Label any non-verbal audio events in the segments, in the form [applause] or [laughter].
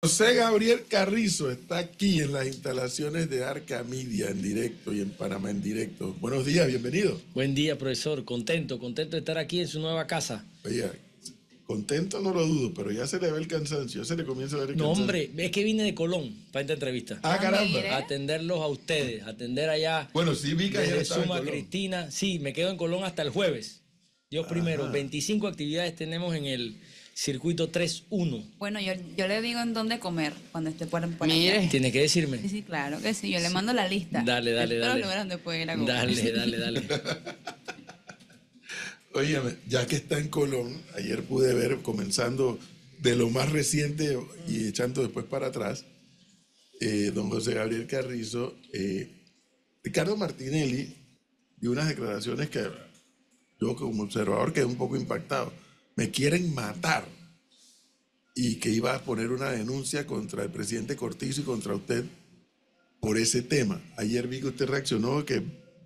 José Gabriel Carrizo está aquí en las instalaciones de Arca Media en directo y en Panamá en directo. Buenos días, bienvenido. Buen día, profesor. Contento, contento de estar aquí en su nueva casa. Oye, contento no lo dudo, pero ya se le ve el cansancio, ya se le comienza a ver el cansancio. No, hombre, es que vine de Colón para esta entrevista. Ah, ah caramba. A atenderlos a ustedes, atender allá. Bueno, sí, vi que ayer Suma en Cristina. Sí, me quedo en Colón hasta el jueves. Yo primero, 25 actividades tenemos en el Circuito 3-1. Bueno, yo, le digo en dónde comer cuando esté por, por Mire. Tiene que decirme. Sí, sí, claro que sí. Yo le mando la lista. Dale, dale, dale. donde puede ir a comer. Dale, [laughs] dale, dale. Óyeme, ya que está en Colón, ayer pude ver, comenzando de lo más reciente y echando después para atrás, eh, don José Gabriel Carrizo, eh, Ricardo Martinelli y unas declaraciones que yo como observador quedé un poco impactado me quieren matar y que iba a poner una denuncia contra el presidente Cortizo y contra usted por ese tema. Ayer vi que usted reaccionó, que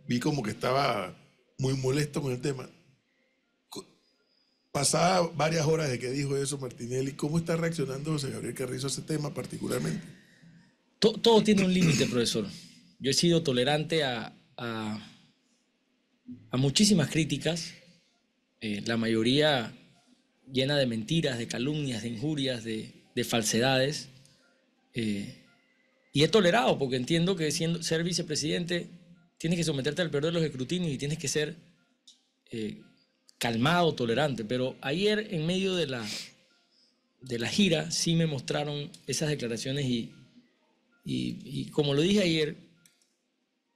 vi como que estaba muy molesto con el tema. Pasaba varias horas de que dijo eso Martinelli, ¿cómo está reaccionando José Gabriel Carrizo a ese tema particularmente? Todo, tiene un límite, profesor. Yo he sido tolerante a, muchísimas críticas, eh, la mayoría llena de mentiras, de calumnias, de injurias, de, falsedades. Eh, y he tolerado, porque entiendo que siendo, ser vicepresidente tienes que someterte al peor de los escrutinios y tienes que ser eh, calmado, tolerante. Pero ayer, en medio de la, de la gira, sí me mostraron esas declaraciones y, y, como lo dije ayer,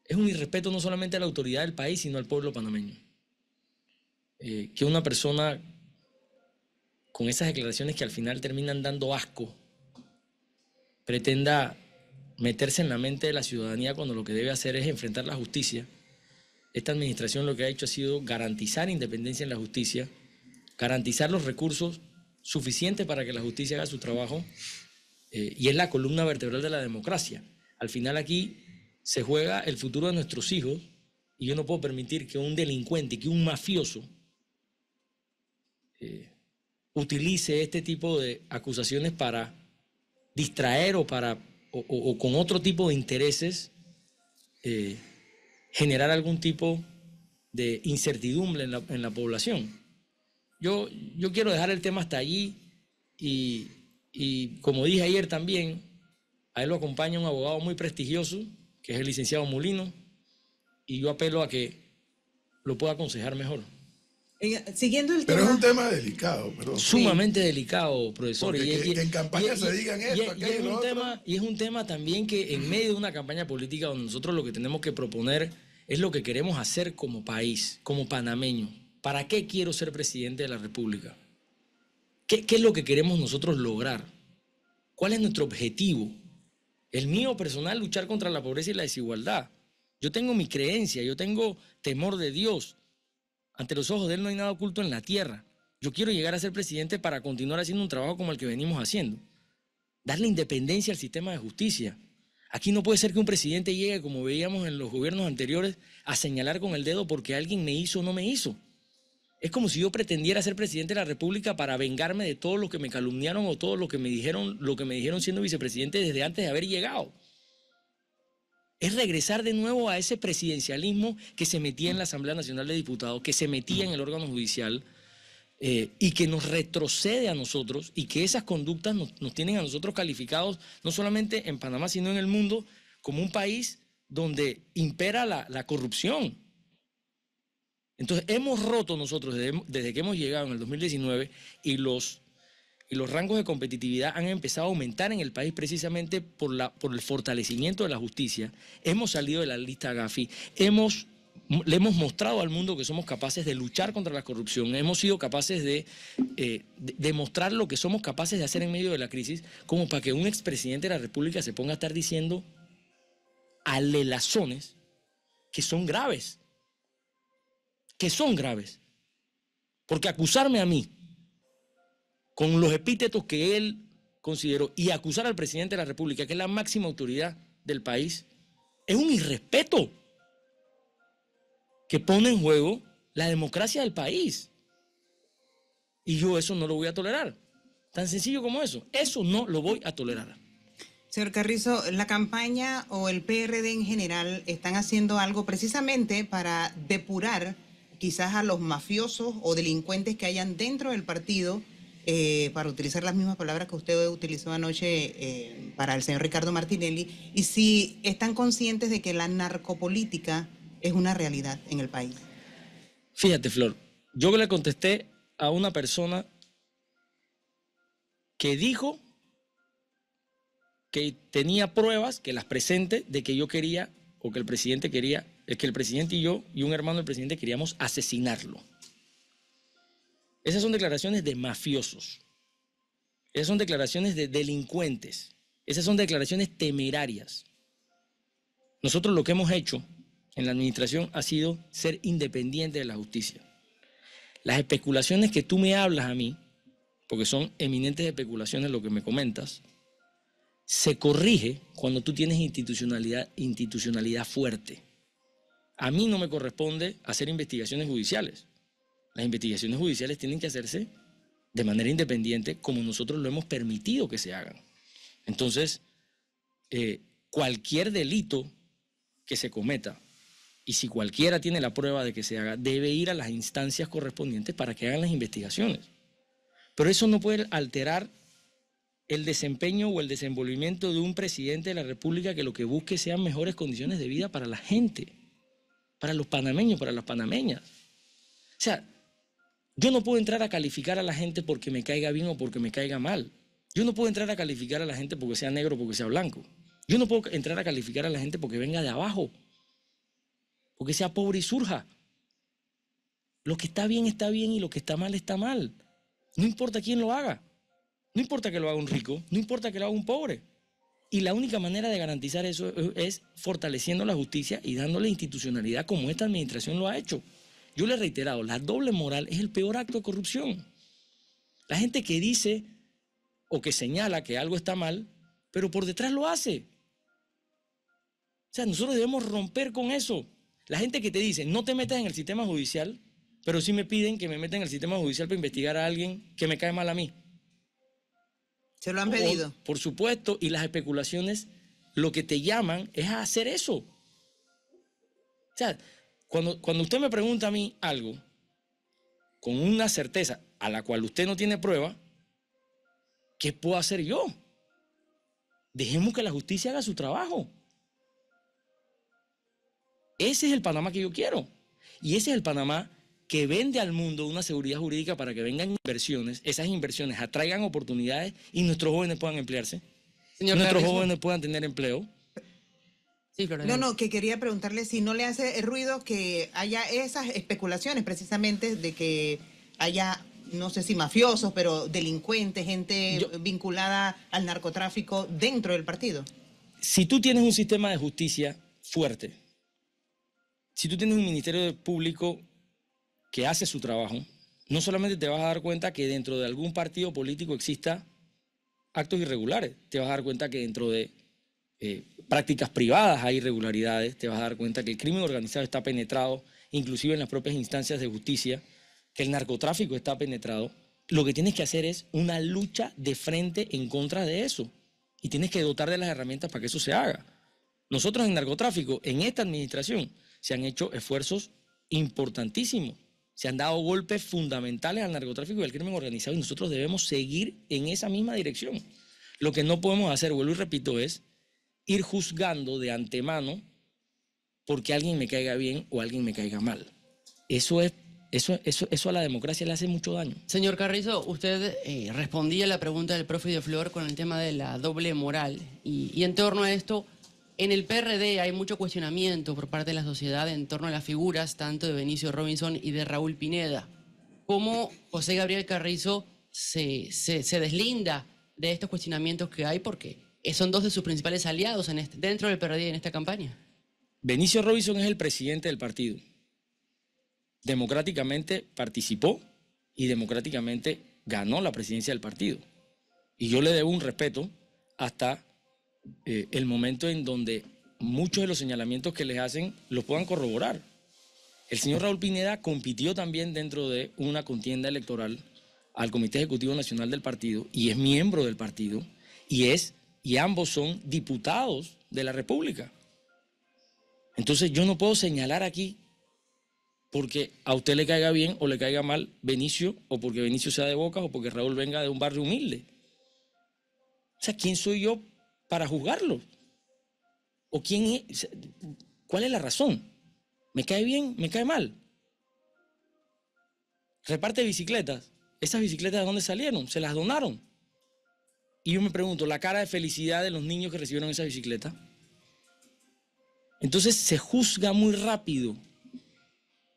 es un irrespeto no solamente a la autoridad del país, sino al pueblo panameño. Eh, que una persona con esas declaraciones que al final terminan dando asco, pretenda meterse en la mente de la ciudadanía cuando lo que debe hacer es enfrentar la justicia. Esta administración lo que ha hecho ha sido garantizar independencia en la justicia, garantizar los recursos suficientes para que la justicia haga su trabajo eh, y es la columna vertebral de la democracia. Al final aquí se juega el futuro de nuestros hijos y yo no puedo permitir que un delincuente, que un mafioso, eh, utilice este tipo de acusaciones para distraer o para o, con otro tipo de intereses eh, generar algún tipo de incertidumbre en la, población. Yo, yo, quiero dejar el tema hasta allí y, y como dije ayer también, a él lo acompaña un abogado muy prestigioso, que es el licenciado Molino, y yo apelo a que lo pueda aconsejar mejor. Siguiendo el Pero es un tema delicado, perdón. Sumamente delicado, profesor. y, que, en campaña se digan esto, es un tema, Y es un tema también que en medio de una campaña política donde nosotros lo que tenemos que proponer es lo que queremos hacer como país, como panameño. ¿Para qué quiero ser presidente de la República? ¿Qué, qué es lo que queremos nosotros lograr? ¿Cuál es nuestro objetivo? El mío personal, luchar contra la pobreza y la desigualdad. Yo tengo mi creencia, yo tengo temor de Dios ante los ojos de Él no hay nada oculto en la tierra. Yo quiero llegar a ser presidente para continuar haciendo un trabajo como el que venimos haciendo. Darle independencia al sistema de justicia. Aquí no puede ser que un presidente llegue, como veíamos en los gobiernos anteriores, a señalar con el dedo porque alguien me hizo o no me hizo. Es como si yo pretendiera ser presidente de la República para vengarme de todos los que me calumniaron o todos los que me dijeron lo que me dijeron siendo vicepresidente desde antes de haber llegado es regresar de nuevo a ese presidencialismo que se metía en la Asamblea Nacional de Diputados, que se metía en el órgano judicial eh, y que nos retrocede a nosotros y que esas conductas nos, tienen a nosotros calificados, no solamente en Panamá, sino en el mundo, como un país donde impera la, corrupción. Entonces, hemos roto nosotros desde, desde que hemos llegado en el 2019 y los y los rangos de competitividad han empezado a aumentar en el país precisamente por, el fortalecimiento de la justicia. Hemos salido de la lista Gafi, hemos le hemos mostrado al mundo que somos capaces de luchar contra la corrupción, hemos sido capaces de eh, demostrar lo que somos capaces de hacer en medio de la crisis, como para que un expresidente de la República se ponga a estar diciendo alelazones que son graves, que son graves. Porque acusarme a mí con los epítetos que él consideró y acusar al presidente de la República, que es la máxima autoridad del país, es un irrespeto que pone en juego la democracia del país. Y yo eso no lo voy a tolerar. Tan sencillo como eso. Eso no lo voy a tolerar. Señor Carrizo, la campaña o el PRD en general están haciendo algo precisamente para depurar quizás a los mafiosos o delincuentes que hayan dentro del partido eh, para utilizar las mismas palabras que usted utilizó anoche eh, para el señor Ricardo Martinelli, y si están conscientes de que la narcopolítica es una realidad en el país. Fíjate, Flor, yo le contesté a una persona que dijo que tenía pruebas, que las presente, de que yo quería o que el presidente quería, es que el presidente y yo y un hermano del presidente queríamos asesinarlo. Esas son declaraciones de mafiosos. Esas son declaraciones de delincuentes. Esas son declaraciones temerarias. Nosotros lo que hemos hecho en la administración ha sido ser independiente de la justicia. Las especulaciones que tú me hablas a mí, porque son eminentes especulaciones lo que me comentas, se corrige cuando tú tienes institucionalidad, institucionalidad fuerte. A mí no me corresponde hacer investigaciones judiciales. Las investigaciones judiciales tienen que hacerse de manera independiente como nosotros lo hemos permitido que se hagan. Entonces, eh, cualquier delito que se cometa, y si cualquiera tiene la prueba de que se haga, debe ir a las instancias correspondientes para que hagan las investigaciones. Pero eso no puede alterar el desempeño o el desenvolvimiento de un presidente de la República que lo que busque sean mejores condiciones de vida para la gente, para los panameños, para las panameñas. O sea, yo no puedo entrar a calificar a la gente porque me caiga bien o porque me caiga mal. Yo no puedo entrar a calificar a la gente porque sea negro o porque sea blanco. Yo no puedo entrar a calificar a la gente porque venga de abajo, porque sea pobre y surja. Lo que está bien está bien y lo que está mal está mal. No importa quién lo haga. No importa que lo haga un rico, no importa que lo haga un pobre. Y la única manera de garantizar eso es fortaleciendo la justicia y dándole institucionalidad como esta administración lo ha hecho. Yo le he reiterado, la doble moral es el peor acto de corrupción. La gente que dice o que señala que algo está mal, pero por detrás lo hace. O sea, nosotros debemos romper con eso. La gente que te dice, no te metas en el sistema judicial, pero sí me piden que me metan en el sistema judicial para investigar a alguien que me cae mal a mí. Se lo han pedido. Por supuesto, y las especulaciones lo que te llaman es a hacer eso. O sea, cuando, usted me pregunta a mí algo con una certeza a la cual usted no tiene prueba, ¿qué puedo hacer yo? Dejemos que la justicia haga su trabajo. Ese es el Panamá que yo quiero. Y ese es el Panamá que vende al mundo una seguridad jurídica para que vengan inversiones, esas inversiones atraigan oportunidades y nuestros jóvenes puedan emplearse, nuestros jóvenes puedan tener empleo no, no, que quería preguntarle si no le hace ruido que haya esas especulaciones precisamente de que haya, no sé si mafiosos, pero delincuentes, gente vinculada al narcotráfico dentro del partido. Si tú tienes un sistema de justicia fuerte, si tú tienes un ministerio público que hace su trabajo, no solamente te vas a dar cuenta que dentro de algún partido político exista actos irregulares, te vas a dar cuenta que dentro de eh, prácticas privadas hay irregularidades, te vas a dar cuenta que el crimen organizado está penetrado, inclusive en las propias instancias de justicia, que el narcotráfico está penetrado. Lo que tienes que hacer es una lucha de frente en contra de eso. Y tienes que dotar de las herramientas para que eso se haga. Nosotros en narcotráfico, en esta administración, se han hecho esfuerzos importantísimos. Se han dado golpes fundamentales al narcotráfico y al crimen organizado y nosotros debemos seguir en esa misma dirección. Lo que no podemos hacer, vuelvo y repito, es ir juzgando de antemano porque alguien me caiga bien o alguien me caiga mal. Eso es eso, eso, eso, a la democracia le hace mucho daño. Señor Carrizo, usted eh, respondía a la pregunta del profe de Flor con el tema de la doble moral. Y, y, en torno a esto, en el PRD hay mucho cuestionamiento por parte de la sociedad en torno a las figuras tanto de Benicio Robinson y de Raúl Pineda. ¿Cómo José Gabriel Carrizo se, se, se deslinda de estos cuestionamientos que hay? Porque eh, son dos de sus principales aliados este, dentro del PRD en esta campaña. Benicio Robinson es el presidente del partido. Democráticamente participó y democráticamente ganó la presidencia del partido. Y yo le debo un respeto hasta eh, el momento en donde muchos de los señalamientos que les hacen los puedan corroborar. El señor Raúl Pineda compitió también dentro de una contienda electoral al Comité Ejecutivo Nacional del Partido y es miembro del partido y es y ambos son diputados de la República. Entonces yo no puedo señalar aquí porque a usted le caiga bien o le caiga mal Benicio, o porque Benicio sea de Boca, o porque Raúl venga de un barrio humilde. O sea, ¿quién soy yo para juzgarlo? ¿O quién es? ¿Cuál es la razón? ¿Me cae bien? ¿Me cae mal? Reparte bicicletas. ¿Esas bicicletas de dónde salieron? Se las donaron. Y yo me pregunto, la cara de felicidad de los niños que recibieron esa bicicleta. Entonces se juzga muy rápido.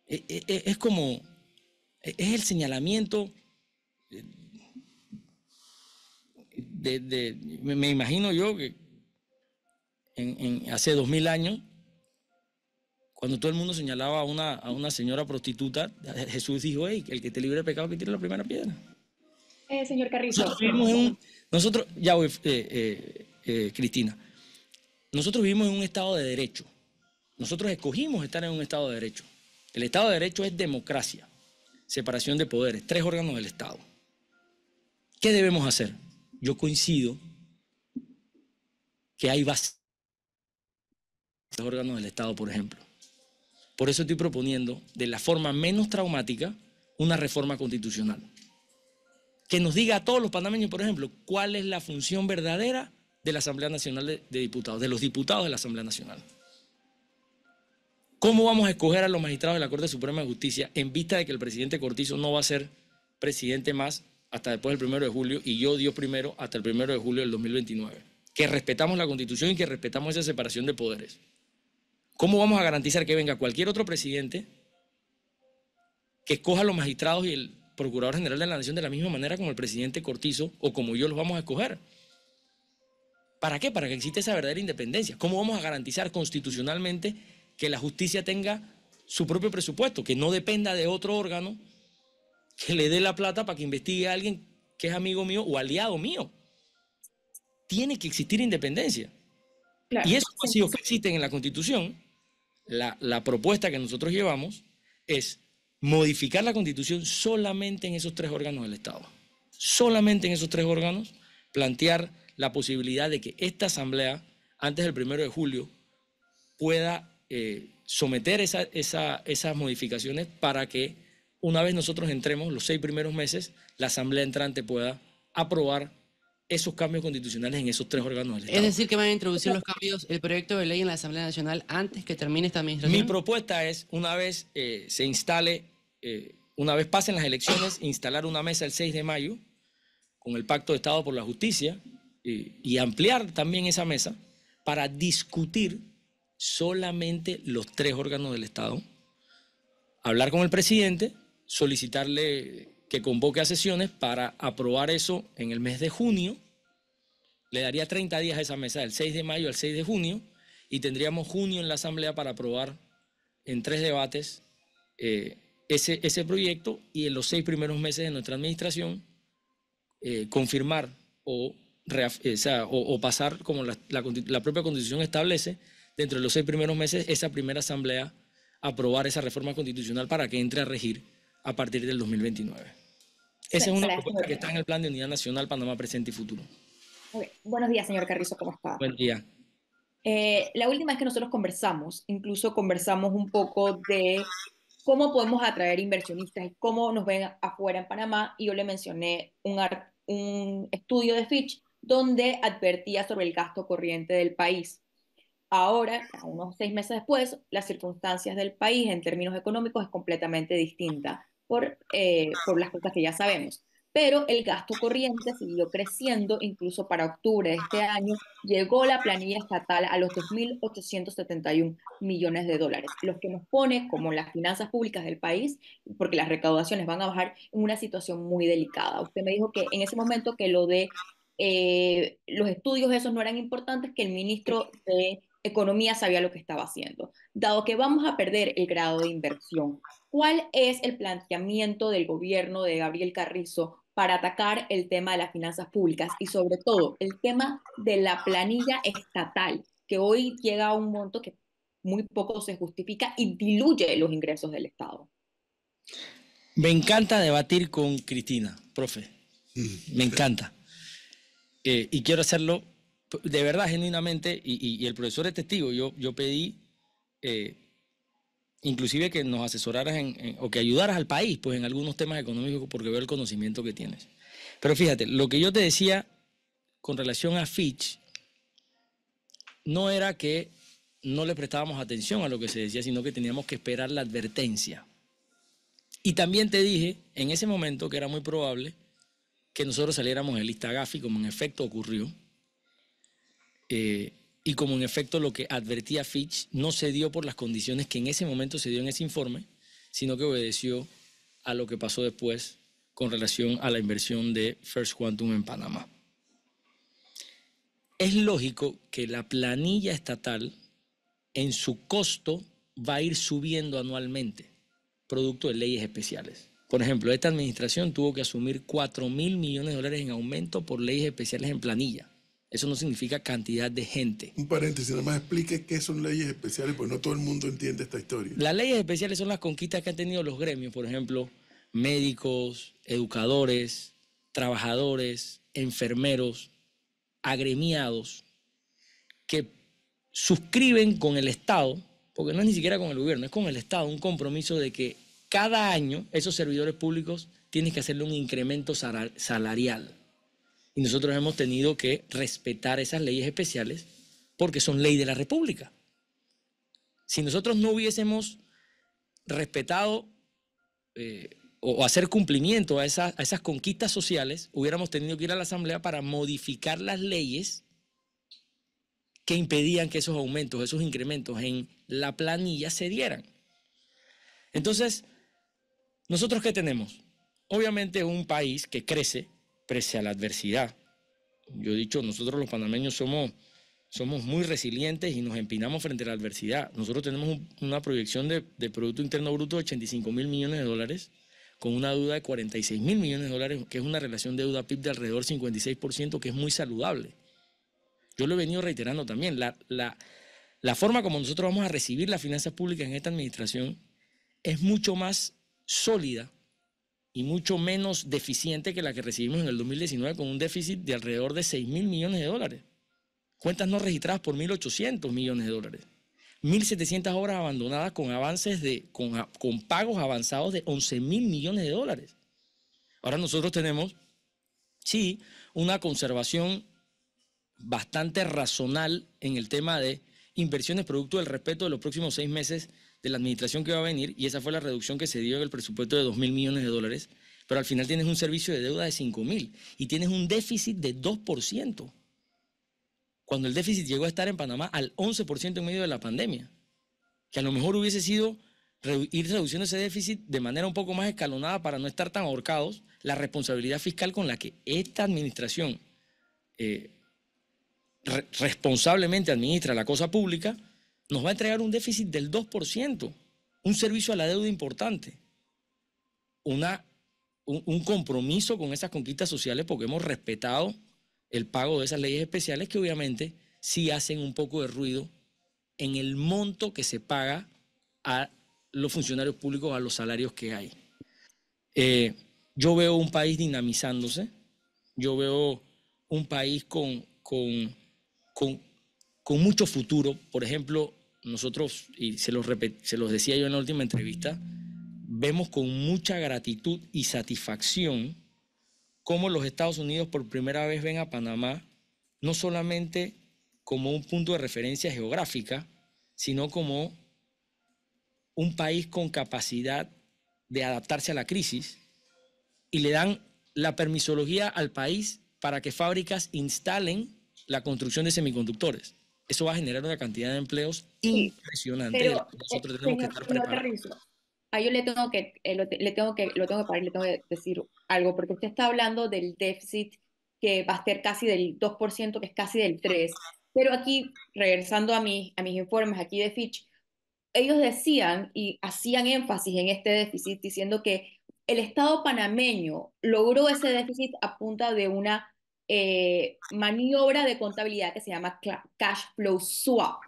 E, e, e, es como, es el señalamiento eh, de, me imagino yo que en, hace dos mil años, cuando todo el mundo señalaba a una, a una señora prostituta, Jesús dijo, hey, el que te libre de pecado que tire la primera piedra. Eh, señor Carrizo. Nosotros, ya voy, eh, eh, eh, Cristina, nosotros vivimos en un Estado de Derecho. Nosotros escogimos estar en un Estado de Derecho. El Estado de Derecho es democracia, separación de poderes, tres órganos del Estado. ¿Qué debemos hacer? Yo coincido que hay bases los órganos del Estado, por ejemplo. Por eso estoy proponiendo, de la forma menos traumática, una reforma constitucional que nos diga a todos los panameños, por ejemplo, cuál es la función verdadera de la Asamblea Nacional de, Diputados, de los diputados de la Asamblea Nacional. ¿Cómo vamos a escoger a los magistrados de la Corte Suprema de Justicia en vista de que el presidente Cortizo no va a ser presidente más hasta después del primero de julio y yo Dios primero hasta el primero de julio del 2029? Que respetamos la Constitución y que respetamos esa separación de poderes. ¿Cómo vamos a garantizar que venga cualquier otro presidente que escoja a los magistrados y el procurador general de la Nación de la misma manera como el presidente Cortizo o como yo los vamos a escoger. ¿Para qué? Para que exista esa verdadera independencia. ¿Cómo vamos a garantizar constitucionalmente que la justicia tenga su propio presupuesto, que no dependa de otro órgano que le dé la plata para que investigue a alguien que es amigo mío o aliado mío? Tiene que existir independencia. Y esos vacíos que existen en la Constitución, la, la propuesta que nosotros llevamos es modificar la constitución solamente en esos tres órganos del Estado. Solamente en esos tres órganos plantear la posibilidad de que esta asamblea, antes del primero de julio, pueda eh, someter esas modificaciones para que una vez nosotros entremos los seis primeros meses, la asamblea entrante pueda aprobar esos cambios constitucionales en esos tres órganos del Estado. Es decir, que van a introducir los cambios, el proyecto de ley en la Asamblea Nacional antes que termine esta administración. Mi propuesta es, una vez eh, se instale, eh, una vez pasen las elecciones, instalar una mesa el 6 de mayo con el Pacto de Estado por la Justicia y ampliar también esa mesa para discutir solamente los tres órganos del Estado, hablar con el presidente, solicitarle que convoque a sesiones para aprobar eso en el mes de junio. Le daría 30 días a esa mesa, del 6 de mayo al 6 de junio, y tendríamos junio en la Asamblea para aprobar en tres debates eh, ese, ese, proyecto y en los seis primeros meses de nuestra administración eh, confirmar eh, o, o, pasar, como la propia Constitución establece, dentro de los seis primeros meses, esa primera Asamblea aprobar esa reforma constitucional para que entre a regir a partir del 2029. Esa es una propuesta este que está en el Plan de Unidad Nacional Panamá Presente y Futuro. Buenos días, señor Carrizo, ¿cómo está? Buen día. Eh, la última es que nosotros conversamos, incluso conversamos un poco de cómo podemos atraer inversionistas y cómo nos ven afuera en Panamá. Y yo le mencioné un, un estudio de Fitch donde advertía sobre el gasto corriente del país. Ahora, unos seis meses después, las circunstancias del país en términos económicos es completamente distinta. Eh, por, las cosas que ya sabemos. Pero el gasto corriente siguió creciendo, incluso para octubre de este año llegó la planilla estatal a los 2.871 millones de dólares, lo que nos pone como las finanzas públicas del país, porque las recaudaciones van a bajar, en una situación muy delicada. Usted me dijo que en ese momento que lo de eh, los estudios esos no eran importantes, que el ministro de economía sabía lo que estaba haciendo. Dado que vamos a perder el grado de inversión, ¿cuál es el planteamiento del gobierno de Gabriel Carrizo para atacar el tema de las finanzas públicas y sobre todo el tema de la planilla estatal, que hoy llega a un monto que muy poco se justifica y diluye los ingresos del Estado? Me encanta debatir con Cristina, profe. Mm. Me encanta. Eh, y quiero hacerlo de verdad, genuinamente, y, el profesor es testigo, yo, pedí eh, inclusive que nos asesoraras o que ayudaras al país pues, en algunos temas económicos porque veo el conocimiento que tienes. Pero fíjate, lo que yo te decía con relación a Fitch no era que no le prestábamos atención a lo que se decía, sino que teníamos que esperar la advertencia. Y también te dije en ese momento que era muy probable que nosotros saliéramos en lista Gafi, como en efecto ocurrió, eh, y como en efecto lo que advertía Fitch no se dio por las condiciones que en ese momento se dio en ese informe, sino que obedeció a lo que pasó después con relación a la inversión de First Quantum en Panamá. Es lógico que la planilla estatal en su costo va a ir subiendo anualmente, producto de leyes especiales. Por ejemplo, esta administración tuvo que asumir 4 mil millones de dólares en aumento por leyes especiales en planilla. Eso no significa cantidad de gente. Un paréntesis, nada más explique qué son leyes especiales, porque no todo el mundo entiende esta historia. Las leyes especiales son las conquistas que han tenido los gremios, por ejemplo, médicos, educadores, trabajadores, enfermeros, agremiados, que suscriben con el Estado, porque no es ni siquiera con el gobierno, es con el Estado, un compromiso de que cada año esos servidores públicos tienen que hacerle un incremento salarial. Y nosotros hemos tenido que respetar esas leyes especiales porque son ley de la República. Si nosotros no hubiésemos respetado eh, o hacer cumplimiento a, a esas conquistas sociales, hubiéramos tenido que ir a la Asamblea para modificar las leyes que impedían que esos aumentos, esos incrementos en la planilla se dieran. Entonces, ¿nosotros qué tenemos? Obviamente un país que crece, pese a la adversidad. Yo he dicho, nosotros los panameños somos, somos muy resilientes y nos empinamos frente a la adversidad. Nosotros tenemos una proyección de, Producto Interno Bruto de 85 mil millones de dólares, con una deuda de 46 mil millones de dólares, que es una relación deuda-PIB de alrededor 56%, que es muy saludable. Yo lo he venido reiterando también, la, la, la forma como nosotros vamos a recibir las finanzas públicas en esta administración es mucho más sólida y mucho menos deficiente que la que recibimos en el 2019 con un déficit de alrededor de 6 mil millones de dólares. Cuentas no registradas por 1.800 millones de dólares. 1.700 obras abandonadas con avances de, con, pagos avanzados de 11 mil millones de dólares. Ahora nosotros tenemos, sí, una conservación bastante razonal en el tema de inversiones producto del respeto de los próximos seis meses de la administración que va a venir, y esa fue la reducción que se dio en el presupuesto de 2 mil millones de dólares, pero al final tienes un servicio de deuda de 5 mil y tienes un déficit de 2%, cuando el déficit llegó a estar en Panamá al 11% en medio de la pandemia, que a lo mejor hubiese sido ir reduciendo ese déficit de manera un poco más escalonada para no estar tan ahorcados, la responsabilidad fiscal con la que esta administración eh, responsablemente administra la cosa pública, nos va a entregar un déficit del 2%, un servicio a la deuda importante, una, un, compromiso con esas conquistas sociales porque hemos respetado el pago de esas leyes especiales que obviamente sí hacen un poco de ruido en el monto que se paga a los funcionarios públicos, a los salarios que hay. Eh, yo veo un país dinamizándose, yo veo un país con, con mucho futuro. Por ejemplo, nosotros, y se los, se los decía yo en la última entrevista, vemos con mucha gratitud y satisfacción cómo los Estados Unidos por primera vez ven a Panamá no solamente como un punto de referencia geográfica, sino como un país con capacidad de adaptarse a la crisis y le dan la permisología al país para que fábricas instalen la construcción de semiconductores eso va a generar una cantidad de empleos sí, impresionante. Pero nosotros eh, tenemos que estar preparados. yo le tengo que, eh, le tengo que, lo tengo le tengo que decir algo, porque usted está hablando del déficit que va a ser casi del 2%, que es casi del 3%. Pero aquí, regresando a, mí a mis informes aquí de Fitch, ellos decían y hacían énfasis en este déficit, diciendo que el Estado panameño logró ese déficit a punta de una eh, maniobra de contabilidad que se llama cash flow swap,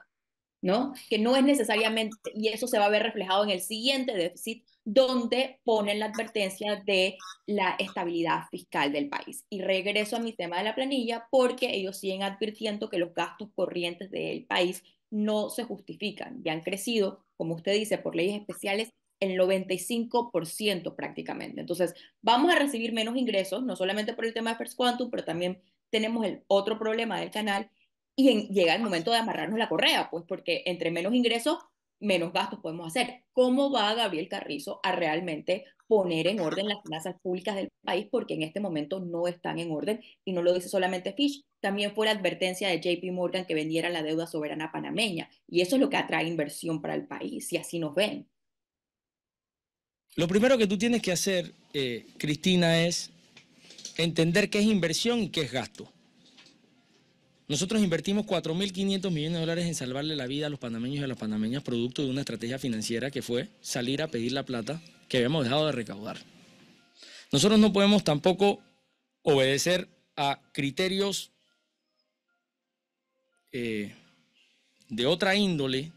¿no? Que no es necesariamente, y eso se va a ver reflejado en el siguiente déficit, donde ponen la advertencia de la estabilidad fiscal del país. Y regreso a mi tema de la planilla porque ellos siguen advirtiendo que los gastos corrientes del país no se justifican y han crecido, como usted dice, por leyes especiales el 95% prácticamente. Entonces, vamos a recibir menos ingresos, no solamente por el tema de First Quantum, pero también tenemos el otro problema del canal y llega el momento de amarrarnos la correa, pues porque entre menos ingresos, menos gastos podemos hacer. ¿Cómo va Gabriel Carrizo a realmente poner en orden las finanzas públicas del país? Porque en este momento no están en orden y no lo dice solamente Fish, también fue la advertencia de JP Morgan que vendiera la deuda soberana panameña y eso es lo que atrae inversión para el país y así nos ven. Lo primero que tú tienes que hacer, eh, Cristina, es entender qué es inversión y qué es gasto. Nosotros invertimos 4.500 millones de dólares en salvarle la vida a los panameños y a las panameñas producto de una estrategia financiera que fue salir a pedir la plata que habíamos dejado de recaudar. Nosotros no podemos tampoco obedecer a criterios eh, de otra índole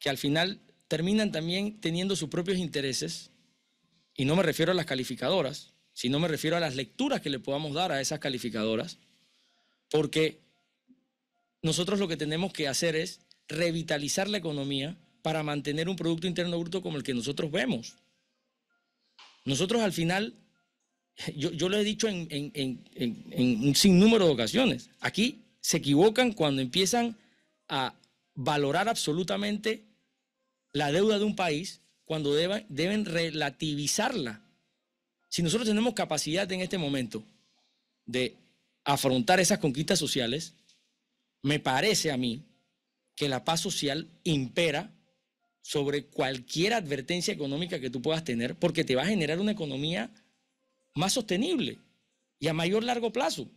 que al final terminan también teniendo sus propios intereses, y no me refiero a las calificadoras, sino me refiero a las lecturas que le podamos dar a esas calificadoras, porque nosotros lo que tenemos que hacer es revitalizar la economía para mantener un Producto Interno Bruto como el que nosotros vemos. Nosotros al final, yo, lo he dicho en, en, en, un sinnúmero de ocasiones, aquí se equivocan cuando empiezan a valorar absolutamente la deuda de un país cuando deben relativizarla. Si nosotros tenemos capacidad en este momento de afrontar esas conquistas sociales, me parece a mí que la paz social impera sobre cualquier advertencia económica que tú puedas tener, porque te va a generar una economía más sostenible y a mayor largo plazo.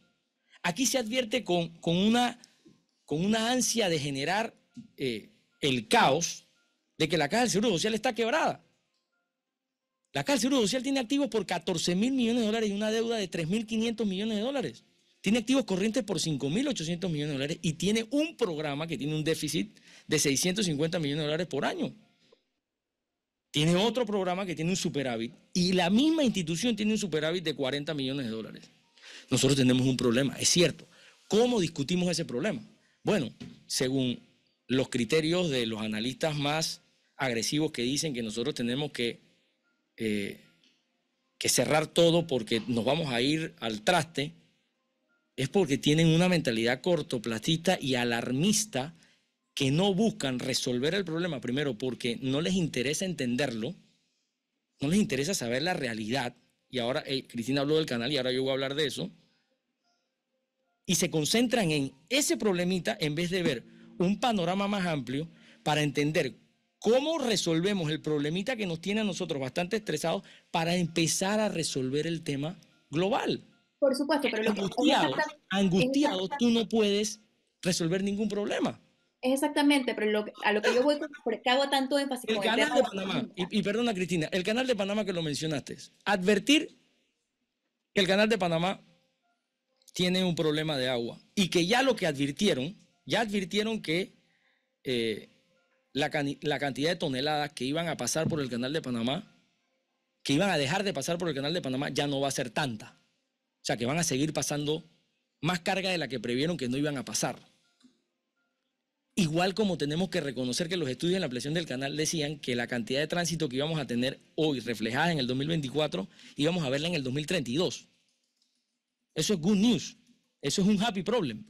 Aquí se advierte con, una, con una, ansia de generar eh, el caos de que la Caja del Seguro Social está quebrada. La Caja del Seguro Social tiene activos por 14 mil millones de dólares y una deuda de 3.500 millones de dólares. Tiene activos corrientes por 5.800 millones de dólares y tiene un programa que tiene un déficit de 650 millones de dólares por año. Tiene otro programa que tiene un superávit y la misma institución tiene un superávit de 40 millones de dólares. Nosotros tenemos un problema, es cierto. ¿Cómo discutimos ese problema? Bueno, según los criterios de los analistas más agresivos que dicen que nosotros tenemos que, eh, que cerrar todo porque nos vamos a ir al traste, es porque tienen una mentalidad cortoplacista y alarmista que no buscan resolver el problema primero porque no les interesa entenderlo, no les interesa saber la realidad. Y ahora, eh, Cristina habló del canal y ahora yo voy a hablar de eso. Y se concentran en ese problemita en vez de ver un panorama más amplio para entender ¿Cómo resolvemos el problemita que nos tiene a nosotros bastante estresados para empezar a resolver el tema global? Por supuesto, pero lo angustiado, que angustiado tú no puedes resolver ningún problema. exactamente, pero a lo que yo voy, porque hago tanto énfasis. El canal de Panamá, y, perdona Cristina, el canal de Panamá que lo mencionaste, advertir que el canal de Panamá tiene un problema de agua y que ya lo que advirtieron, ya advirtieron que eh, la, cantidad de toneladas que iban a pasar por el canal de Panamá, que iban a dejar de pasar por el canal de Panamá, ya no va a ser tanta. O sea, que van a seguir pasando más carga de la que previeron que no iban a pasar. Igual como tenemos que reconocer que los estudios en la presión del canal decían que la cantidad de tránsito que íbamos a tener hoy reflejada en el 2024, íbamos a verla en el 2032. Eso es good news. Eso es un happy problem.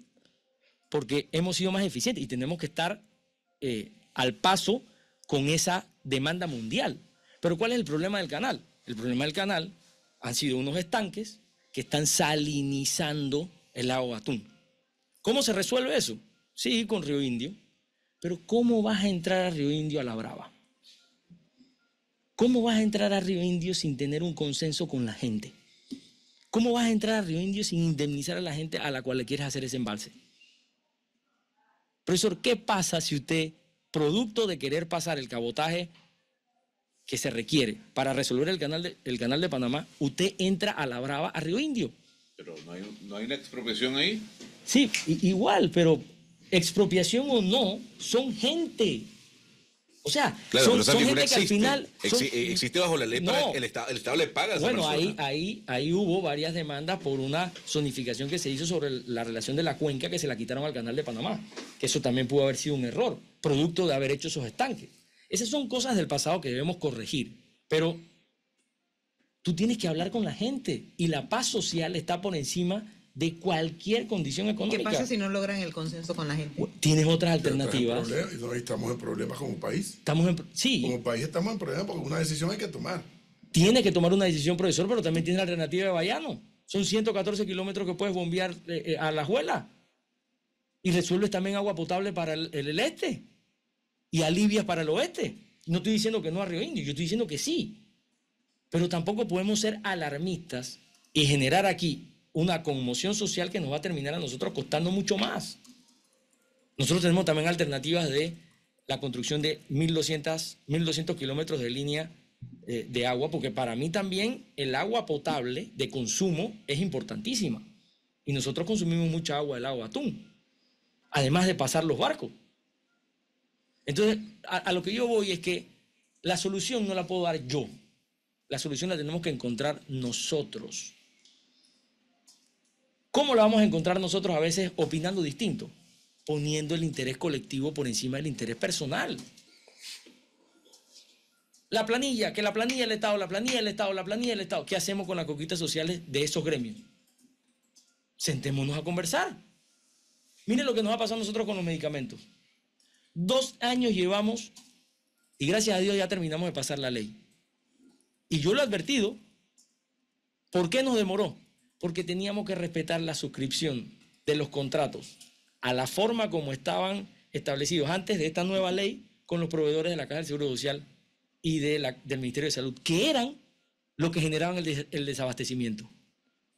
Porque hemos sido más eficientes y tenemos que estar eh, al paso con esa demanda mundial. Pero ¿cuál es el problema del canal? El problema del canal han sido unos estanques que están salinizando el lago Atún. ¿Cómo se resuelve eso? Sí, con Río Indio. Pero ¿cómo vas a entrar a Río Indio a la brava? ¿Cómo vas a entrar a Río Indio sin tener un consenso con la gente? ¿Cómo vas a entrar a Río Indio sin indemnizar a la gente a la cual le quieres hacer ese embalse? Profesor, ¿qué pasa si usted producto de querer pasar el cabotaje que se requiere para resolver el canal de, canal de Panamá, usted entra a la brava a Río Indio. Pero no hay, una expropiación ahí. Sí, igual, pero expropiación o no, son gente. O sea, son, gente que al final... Eh, existe bajo la ley, el, Estado, el Estado le paga. bueno, ahí, ahí, ahí hubo varias demandas por una zonificación que se hizo sobre la relación de la cuenca que se la quitaron al canal de Panamá, que eso también pudo haber sido un error producto de haber hecho esos estanques. Esas son cosas del pasado que debemos corregir, pero tú tienes que hablar con la gente y la paz social está por encima de cualquier condición económica. ¿Qué pasa si no logran el consenso con la gente? Tienes otras alternativas. estamos en problemas como país. Estamos en, sí. Como país estamos en problemas porque una decisión hay que tomar. Tiene que tomar una decisión, profesor, pero también tiene la alternativa de Bayano. Son 114 kilómetros que puedes bombear eh, eh, a la juela. Y resuelves también agua potable para el este y alivias para el oeste. No estoy diciendo que no a Río Indio, yo estoy diciendo que sí. Pero tampoco podemos ser alarmistas y generar aquí una conmoción social que nos va a terminar a nosotros costando mucho más. Nosotros tenemos también alternativas de la construcción de 1.200, 1.200 kilómetros de línea eh, de agua, porque para mí también el agua potable de consumo es importantísima. Y nosotros consumimos mucha agua del agua atún, además de pasar los barcos. Entonces, a, lo que yo voy es que la solución no la puedo dar yo. La solución la tenemos que encontrar nosotros. ¿Cómo la vamos a encontrar nosotros a veces opinando distinto? Poniendo el interés colectivo por encima del interés personal. La planilla, que la planilla del Estado, la planilla del Estado, la planilla del Estado. ¿Qué hacemos con las coquitas sociales de esos gremios? Sentémonos a conversar. Miren lo que nos ha pasado a nosotros con los medicamentos. Dos años llevamos y gracias a Dios ya terminamos de pasar la ley. Y yo lo he advertido. ¿Por qué nos demoró? Porque teníamos que respetar la suscripción de los contratos a la forma como estaban establecidos antes de esta nueva ley con los proveedores de la Caja del Seguro Social y de la, del Ministerio de Salud, que eran los que generaban el desabastecimiento,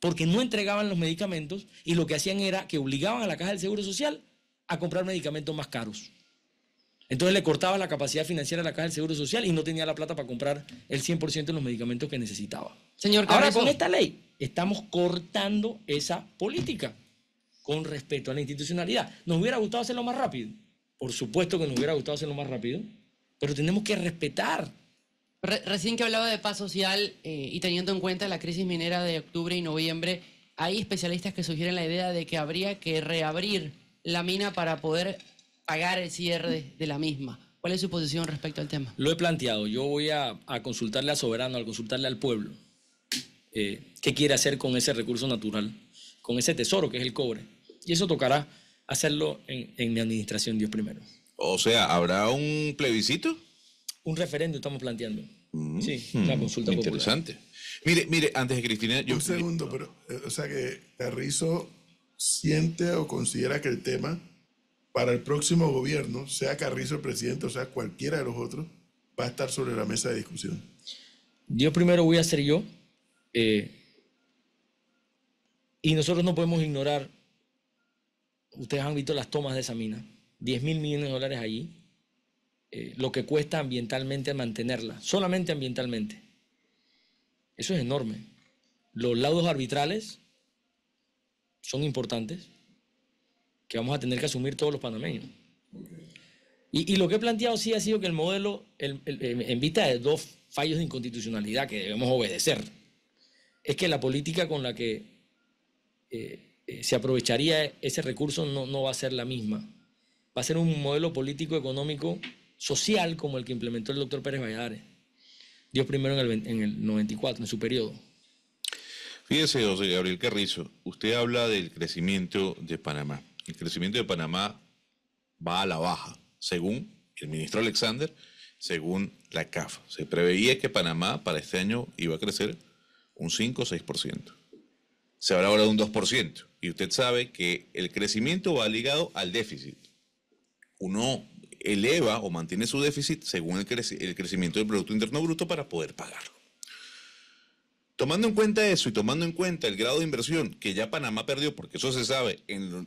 porque no entregaban los medicamentos y lo que hacían era que obligaban a la Caja del Seguro Social a comprar medicamentos más caros. Entonces le cortaba la capacidad financiera a la Caja del Seguro Social y no tenía la plata para comprar el 100% de los medicamentos que necesitaba. Señor Ahora, con esta ley estamos cortando esa política con respecto a la institucionalidad. ¿Nos hubiera gustado hacerlo más rápido? Por supuesto que nos hubiera gustado hacerlo más rápido, pero tenemos que respetar. recién que hablaba de paz social eh, y teniendo en cuenta la crisis minera de octubre y noviembre, hay especialistas que sugieren la idea de que habría que reabrir la mina para poder pagar el cierre de la misma. ¿Cuál es su posición respecto al tema? Lo he planteado. Yo voy a, consultarle al soberano, al consultarle al pueblo, eh, qué quiere hacer con ese recurso natural, con ese tesoro que es el cobre. Y eso tocará hacerlo en, mi administración, Dios primero. O sea, ¿habrá un plebiscito? Un referendo estamos planteando. Mm, sí, una hmm, consulta Interesante. Mire, mire, antes de Cristina... Yo... Un segundo, pero, eh, o sea que Carrizo siente o considera que el tema para el próximo gobierno, sea Carrizo el presidente o sea cualquiera de los otros, va a estar sobre la mesa de discusión? Yo primero voy a ser yo. Eh, y nosotros no podemos ignorar, ustedes han visto las tomas de esa mina, 10 mil millones de dólares allí, eh, lo que cuesta ambientalmente mantenerla, solamente ambientalmente. Eso es enorme. Los laudos arbitrales son importantes, que vamos a tener que asumir todos los panameños. Y, lo que he planteado sí ha sido que el modelo, en vista de dos fallos de inconstitucionalidad que debemos obedecer, es que la política con la que eh, eh, se aprovecharía ese recurso no, no va a ser la misma. Va a ser un modelo político, económico, social como el que implementó el doctor Pérez Valladares. Dios primero en el, en el 94, en su periodo. Fíjese, José Gabriel Carrizo, usted habla del crecimiento de Panamá el crecimiento de Panamá va a la baja, según el ministro Alexander, según la CAFA. Se preveía que Panamá para este año iba a crecer un 5 o 6%. Se habla ahora de un 2%. Y usted sabe que el crecimiento va ligado al déficit. Uno eleva o mantiene su déficit según el, el crecimiento del Producto Interno Bruto para poder pagarlo. Tomando en cuenta eso y tomando en cuenta el grado de inversión que ya Panamá perdió, porque eso se sabe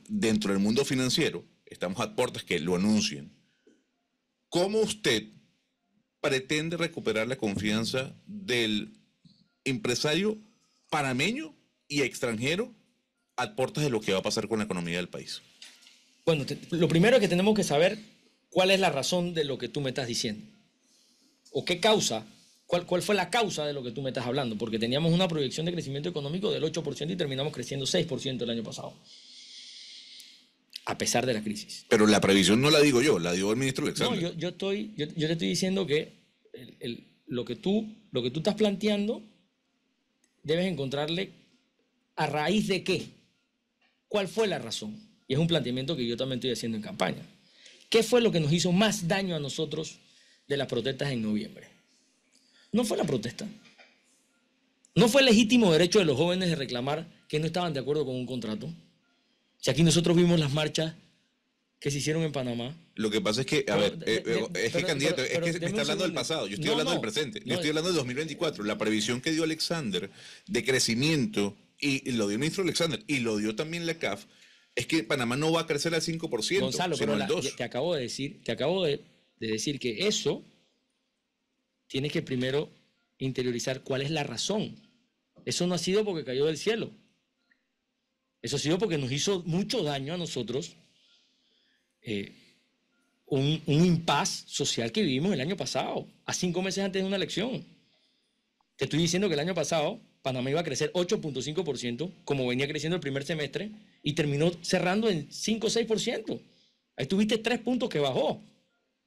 dentro del mundo financiero, estamos a puertas que lo anuncien, ¿cómo usted pretende recuperar la confianza del empresario panameño y extranjero a puertas de lo que va a pasar con la economía del país? Bueno, lo primero es que tenemos que saber cuál es la razón de lo que tú me estás diciendo o qué causa ¿Cuál, fue la causa de lo que tú me estás hablando? Porque teníamos una proyección de crecimiento económico del 8% y terminamos creciendo 6% el año pasado a pesar de la crisis. Pero la previsión no la digo yo, la digo el ministro No, yo, estoy, yo, te estoy diciendo que lo, que tú, lo que tú estás planteando debes encontrarle a raíz de qué, cuál fue la razón. Y es un planteamiento que yo también estoy haciendo en campaña. ¿Qué fue lo que nos hizo más daño a nosotros de las protestas en noviembre? no fue la protesta. No fue el legítimo derecho de los jóvenes de reclamar que no estaban de acuerdo con un contrato. Si aquí nosotros vimos las marchas que se hicieron en Panamá. Lo que pasa es que, a ver, eh, eh, es que candidato, es que está hablando del pasado, yo estoy hablando del presente, yo estoy hablando del 2024, la previsión que dio Alexander de crecimiento, y, lo dio el ministro Alexander, y lo dio también la CAF, es que Panamá no va a crecer al 5%, sino al 2. te acabo de decir, te acabo de decir que eso tienes que primero interiorizar cuál es la razón. Eso no ha sido porque cayó del cielo. Eso ha sido porque nos hizo mucho daño a nosotros eh, un, un impas social que vivimos el año pasado, a cinco meses antes de una elección. Te estoy diciendo que el año pasado Panamá iba a crecer 8.5%, como venía creciendo el primer semestre, y terminó cerrando en 5 o 6%. Ahí tuviste tres puntos que bajó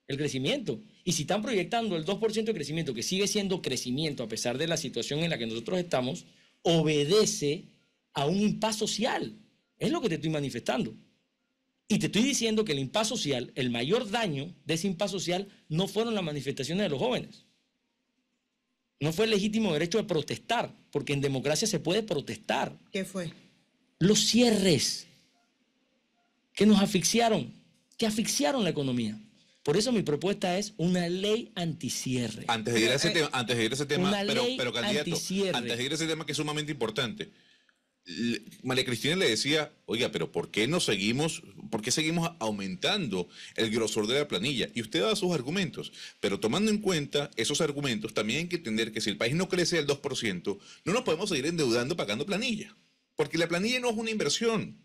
el crecimiento. Y si están proyectando el 2% de crecimiento, que sigue siendo crecimiento a pesar de la situación en la que nosotros estamos, obedece a un impas social. Es lo que te estoy manifestando. Y te estoy diciendo que el impas social, el mayor daño de ese impas social no fueron las manifestaciones de los jóvenes. No fue el legítimo derecho de protestar, porque en democracia se puede protestar. ¿Qué fue? Los cierres que nos asfixiaron, que asfixiaron la economía. Por eso mi propuesta es una ley anticierre. Antes de ir a ese, eh, eh, tema, antes de ir a ese tema, pero, candidato, antes de ir a ese tema que es sumamente importante. María Cristina le decía, oiga, pero ¿por qué no seguimos, por qué seguimos aumentando el grosor de la planilla? Y usted da sus argumentos, pero tomando en cuenta esos argumentos, también hay que entender que si el país no crece al 2%, no nos podemos seguir endeudando pagando planilla, porque la planilla no es una inversión,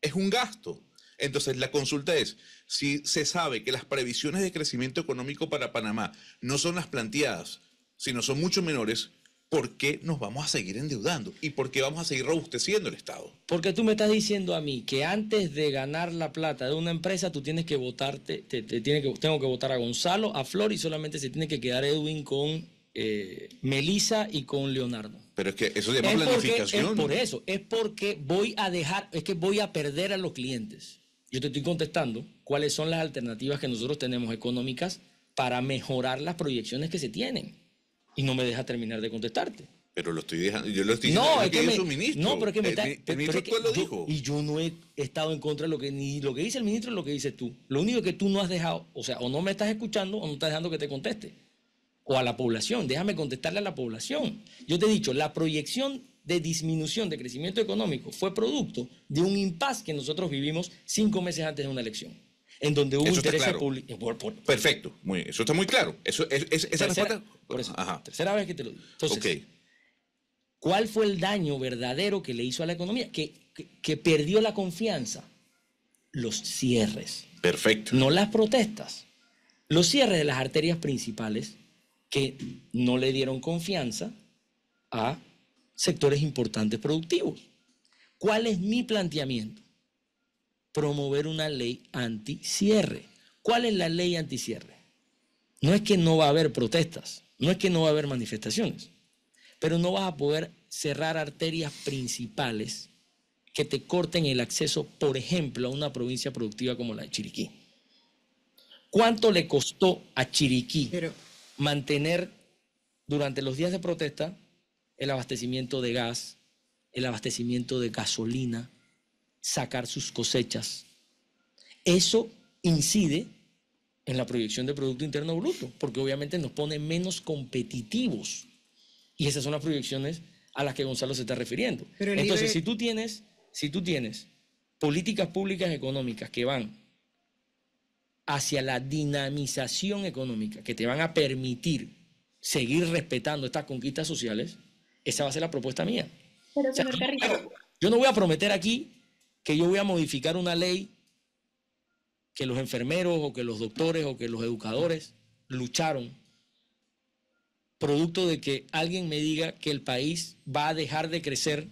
es un gasto. Entonces, la consulta es, si se sabe que las previsiones de crecimiento económico para Panamá no son las planteadas, sino son mucho menores, ¿por qué nos vamos a seguir endeudando? ¿Y por qué vamos a seguir robusteciendo el Estado? Porque tú me estás diciendo a mí que antes de ganar la plata de una empresa, tú tienes que votarte, te, que, tengo que votar a Gonzalo, a Flor y solamente se tiene que quedar Edwin con eh, Melissa y con Leonardo. Pero es que eso se llama planificación. es por eso, es porque voy a dejar, es que voy a perder a los clientes. Yo te estoy contestando cuáles son las alternativas que nosotros tenemos económicas para mejorar las proyecciones que se tienen. Y no me deja terminar de contestarte. Pero lo estoy dejando, yo lo estoy diciendo no, es que, ministro. No, pero es que me está, el, ministro lo Y yo no he estado en contra de lo que ni lo que dice el ministro ni lo que dices tú. Lo único que tú no has dejado, o sea, o no me estás escuchando o no estás dejando que te conteste. O a la población, déjame contestarle a la población. Yo te he dicho, la proyección de disminución de crecimiento económico fue producto de un impasse que nosotros vivimos cinco meses antes de una elección en donde hubo interés claro. públicos. Eh, Perfecto, eso está muy claro. Eso, es, esa tercera, vez que te lo digo. Entonces, ¿cuál fue el daño verdadero que le hizo a la economía? que, perdió la confianza. Los cierres. Perfecto. No las protestas. Los cierres de las arterias principales que no le dieron confianza a sectores importantes productivos. ¿Cuál es mi planteamiento? Promover una ley anticierre. ¿Cuál es la ley anticierre? No es que no va a haber protestas, no es que no va a haber manifestaciones, pero no vas a poder cerrar arterias principales que te corten el acceso, por ejemplo, a una provincia productiva como la de Chiriquí. ¿Cuánto le costó a Chiriquí mantener durante los días de protesta el abastecimiento de gas, el abastecimiento de gasolina, sacar sus cosechas. Eso incide en la proyección de Producto Interno Bruto, porque obviamente nos pone menos competitivos. Y esas son las proyecciones a las que Gonzalo se está refiriendo. Entonces, si tú tienes, si tú tienes políticas públicas económicas que van hacia la dinamización económica, que te van a permitir seguir respetando estas conquistas sociales, esa va a ser la propuesta mía. Pero, señor Carrillo. [coughs] Yo no voy a prometer aquí que yo voy a modificar una ley que los enfermeros o que los doctores o que los educadores lucharon, producto de que alguien me diga que el país va a dejar de crecer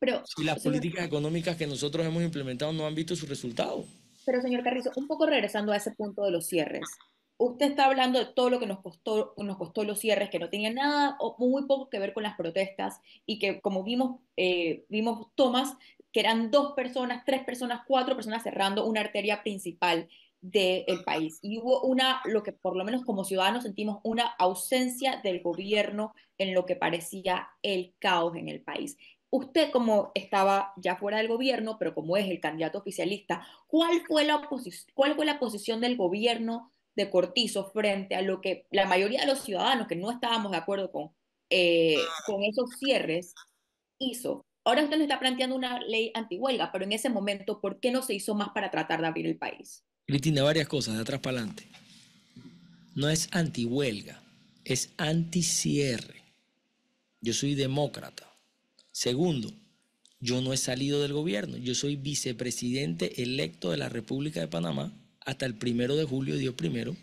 pero, si las políticas económicas que nosotros hemos implementado no han visto su resultado. Pero señor Carrizo, un poco regresando a ese punto de los cierres, usted está hablando de todo lo que nos costó, nos costó los cierres, que no tenía nada o muy poco que ver con las protestas y que como vimos, eh, vimos tomas que eran dos personas, tres personas, cuatro personas cerrando una arteria principal del país. Y hubo una, lo que por lo menos como ciudadanos sentimos, una ausencia del gobierno en lo que parecía el caos en el país. Usted como estaba ya fuera del gobierno, pero como es el candidato oficialista, ¿cuál fue la, cuál fue la posición del gobierno de Cortizo frente a lo que la mayoría de los ciudadanos que no estábamos de acuerdo con, eh, ah. con esos cierres hizo. Ahora usted nos está planteando una ley antihuelga, pero en ese momento, ¿por qué no se hizo más para tratar de abrir el país? Cristina, varias cosas, de atrás para adelante. No es antihuelga, es anticierre. Yo soy demócrata. Segundo, yo no he salido del gobierno, yo soy vicepresidente electo de la República de Panamá hasta el primero de julio, dio primero,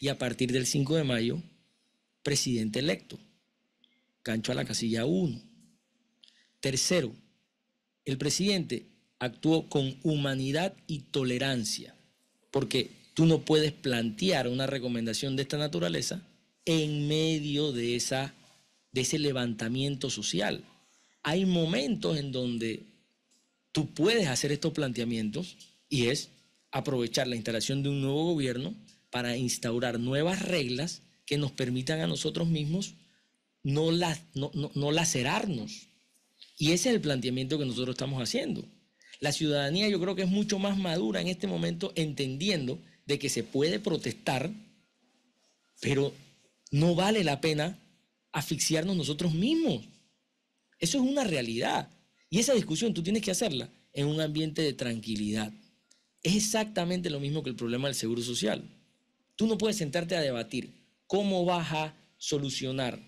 y a partir del 5 de mayo, presidente electo. Cancho a la casilla 1. Tercero, el presidente actuó con humanidad y tolerancia, porque tú no puedes plantear una recomendación de esta naturaleza en medio de, esa, de ese levantamiento social. Hay momentos en donde tú puedes hacer estos planteamientos y es aprovechar la instalación de un nuevo gobierno para instaurar nuevas reglas que nos permitan a nosotros mismos no, no, lacerarnos. Y ese es el planteamiento que nosotros estamos haciendo. La ciudadanía yo creo que es mucho más madura en este momento entendiendo de que se puede protestar, pero no vale la pena asfixiarnos nosotros mismos. Eso es una realidad. Y esa discusión tú tienes que hacerla en un ambiente de tranquilidad. Es exactamente lo mismo que el problema del seguro social. Tú no puedes sentarte a debatir cómo vas a solucionar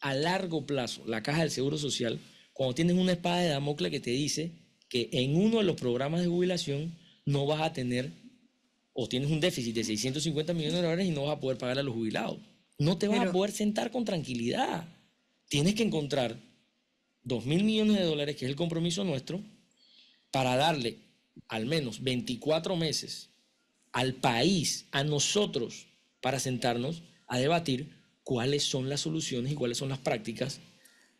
a largo plazo la caja del seguro social cuando tienes una espada de Damocles que te dice que en uno de los programas de jubilación no vas a tener o tienes un déficit de 650 millones de dólares y no vas a poder pagar a los jubilados. No te vas a poder sentar con tranquilidad. Tienes que encontrar 2 mil millones de dólares, que es el compromiso nuestro, para darle al menos 24 meses al país, a nosotros, para sentarnos a debatir cuáles son las soluciones y cuáles son las prácticas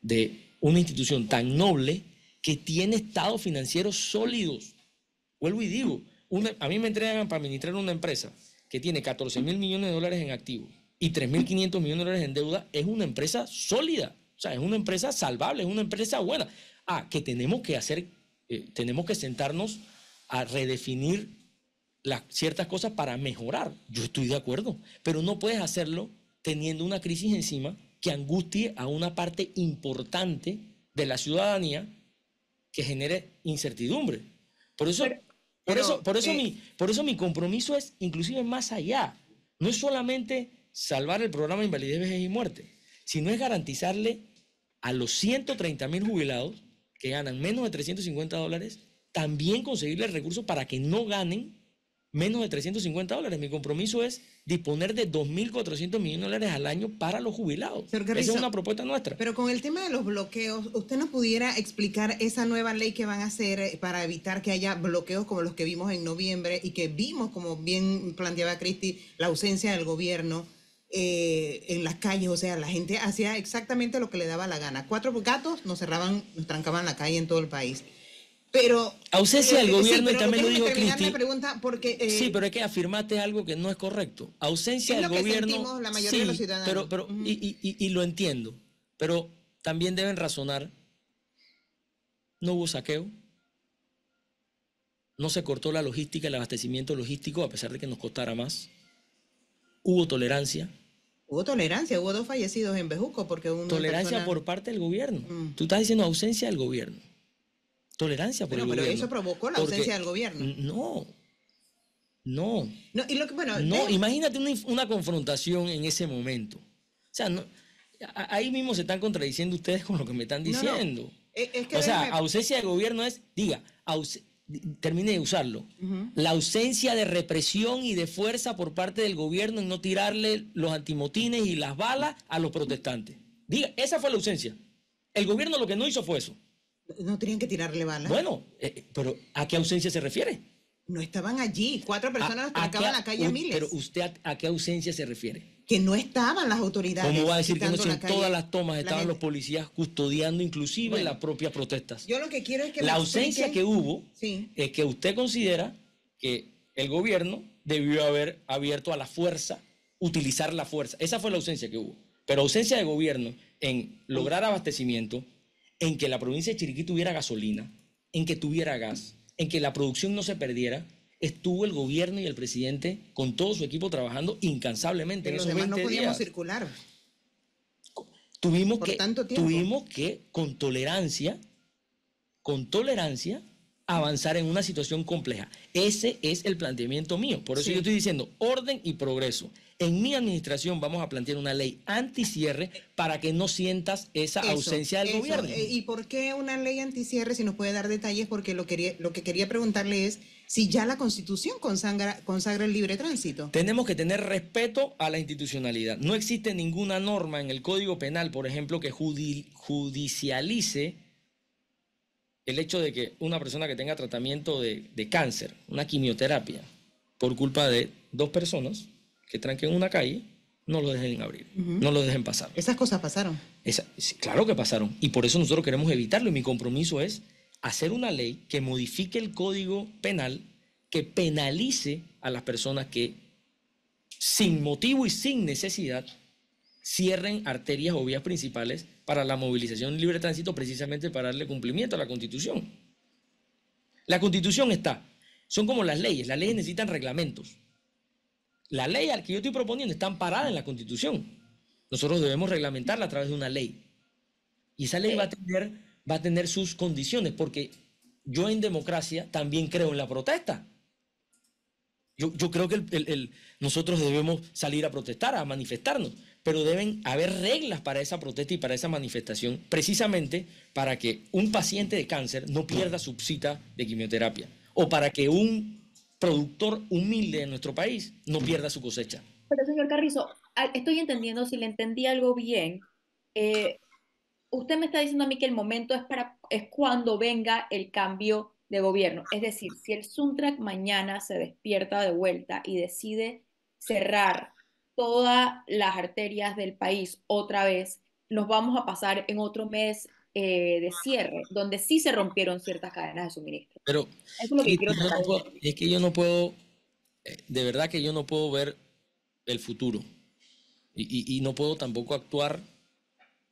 de una institución tan noble que tiene estados financieros sólidos. Vuelvo y digo, a mí me entregan para administrar una empresa que tiene 14 mil millones de dólares en activos y 3.500 millones de dólares en deuda, es una empresa sólida, o sea, es una empresa salvable, es una empresa buena. Ah, que tenemos que hacer, eh, tenemos que sentarnos a redefinir ciertas cosas para mejorar. Yo estoy de acuerdo, pero no puedes hacerlo teniendo una crisis encima que angustie a una parte importante de la ciudadanía que genere incertidumbre. Por eso, por eso, por eso, eh, mi, por eso mi compromiso es inclusive más allá. No es solamente salvar el programa de invalidez, vejez y muerte, sino es garantizarle a los 130 mil jubilados que ganan menos de 350 dólares también conseguirles recursos para que no ganen menos de 350 dólares. Mi compromiso es disponer de 2.400 millones de dólares al año para los jubilados. Esa es una propuesta nuestra. Pero con el tema de los bloqueos, ¿usted nos pudiera explicar esa nueva ley que van a hacer eh, para evitar que haya bloqueos como los que vimos en noviembre y que vimos, como bien planteaba Cristi, la ausencia del gobierno? Eh, en las calles, o sea, la gente hacía exactamente lo que le daba la gana. Cuatro gatos nos cerraban, nos trancaban la calle en todo el país. Pero. Ausencia del eh, gobierno, y también lo digo, Cristi. Eh, sí, pero es que afirmaste algo que no es correcto. Ausencia del gobierno. Pero, y, lo entiendo. Pero también deben razonar. No hubo saqueo. No se cortó la logística, el abastecimiento logístico, a pesar de que nos costara más. Hubo tolerancia. Hubo tolerancia, hubo dos fallecidos en Bejuco porque un Tolerancia por parte del gobierno. Mm. Tú estás diciendo ausencia del gobierno tolerancia por el pero eso provocó la ausencia del gobierno. No, no. No, imagínate una, confrontación en ese momento. O sea, ahí mismo se están contradiciendo ustedes con lo que me están diciendo. E-, o sea, ausencia de gobierno es, diga, termine de usarlo, la ausencia de represión y de fuerza por parte del gobierno en no tirarle los antimotines y las balas a los protestantes. Diga, esa fue la ausencia. El gobierno lo que no hizo fue eso. No tenían que tirarle balas. Bueno, eh, eh, pero ¿a qué ausencia se refiere? No estaban allí, cuatro personas atacaban la calle a Miles. Pero usted, ¿a, qué ausencia se refiere? Que no estaban las autoridades. ¿Cómo va a decir que no en todas las tomas estaban los policías custodiando inclusive las propias protestas? Yo lo que quiero es que... La ausencia que hubo es que usted considera que el gobierno debió haber abierto a la fuerza, utilizar la fuerza. Esa fue la ausencia que hubo. Pero ausencia de gobierno en lograr abastecimiento, en que la provincia de Chiriquí tuviera gasolina, en que tuviera gas, en que la producción no se perdiera, estuvo el gobierno y el presidente con todo su equipo trabajando incansablemente en los esos demás 20 no podíamos circular. Tuvimos que, tuvimos que con tolerancia, con tolerancia, avanzar en una situación compleja. Ese es el planteamiento mío. Por eso yo estoy diciendo orden y progreso en mi administración vamos a plantear una ley anticierre para que no sientas esa ausencia del gobierno. Eh, ¿Y por qué una ley anticierre? Si nos puede dar detalles, porque lo, que quería preguntarle es si ya la Constitución consagra, el libre tránsito. Tenemos que tener respeto a la institucionalidad. No existe ninguna norma en el Código Penal, por ejemplo, que judicialice el hecho de que una persona que tenga tratamiento de cáncer, una quimioterapia, por culpa de dos personas, que tranquen una calle, no lo dejen abrir, no lo dejen pasar. Esas cosas pasaron. claro que pasaron. Y por eso nosotros queremos evitarlo. Y mi compromiso es hacer una ley que modifique el código penal, que penalice a las personas que sin motivo y sin necesidad cierren arterias o vías principales para la movilización libre de tránsito precisamente para darle cumplimiento a la Constitución. La Constitución está, son como las leyes, las leyes necesitan reglamentos la ley al que yo estoy proponiendo está amparada en la Constitución. Nosotros debemos reglamentarla a través de una ley. Y esa ley va a tener, va a tener sus condiciones, porque yo en democracia también creo en la protesta. Yo, creo que nosotros debemos salir a protestar, a manifestarnos, pero deben haber reglas para esa protesta y para esa manifestación, precisamente para que un paciente de cáncer no pierda su cita de quimioterapia, o para que un productor humilde de nuestro país no pierda su cosecha. Pero señor Carrizo, estoy entendiendo, si le entendí algo bien, eh, usted me está diciendo a mí que el momento es, para, es cuando venga el cambio de gobierno. Es decir, si el Suntrack mañana se despierta de vuelta y decide cerrar todas las arterias del país otra vez, nos vamos a pasar en otro mes eh, de cierre, donde sí se rompieron ciertas cadenas de suministro. Pero es, que yo no puedo, eh, de verdad que yo no puedo ver el futuro y, no puedo tampoco actuar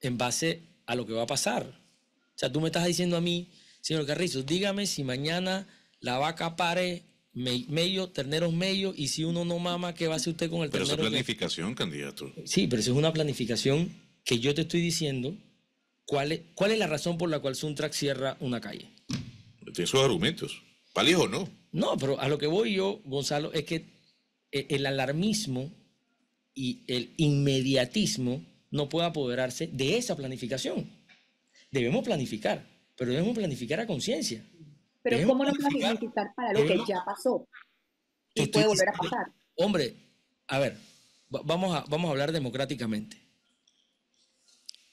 en base a lo que va a pasar. O sea, tú me estás diciendo a mí, señor Carrizo, dígame si mañana la vaca pare ...medio, terneros medio... y si uno no mama, ¿qué va a hacer usted con el ternero? Pero es planificación, candidato. Sí, pero eso es una planificación que yo te estoy diciendo ¿Cuál es, la razón por la cual Suntrack cierra una calle? Tiene esos argumentos. o no? No, pero a lo que voy yo, Gonzalo, es que eh, el alarmismo y el inmediatismo no puede apoderarse de esa planificación. Debemos planificar, pero debemos planificar a conciencia. Pero ¿cómo no planificar, para lo que ya pasó? Y puede volver a pasar. Hombre, a ver, vamos a hablar democráticamente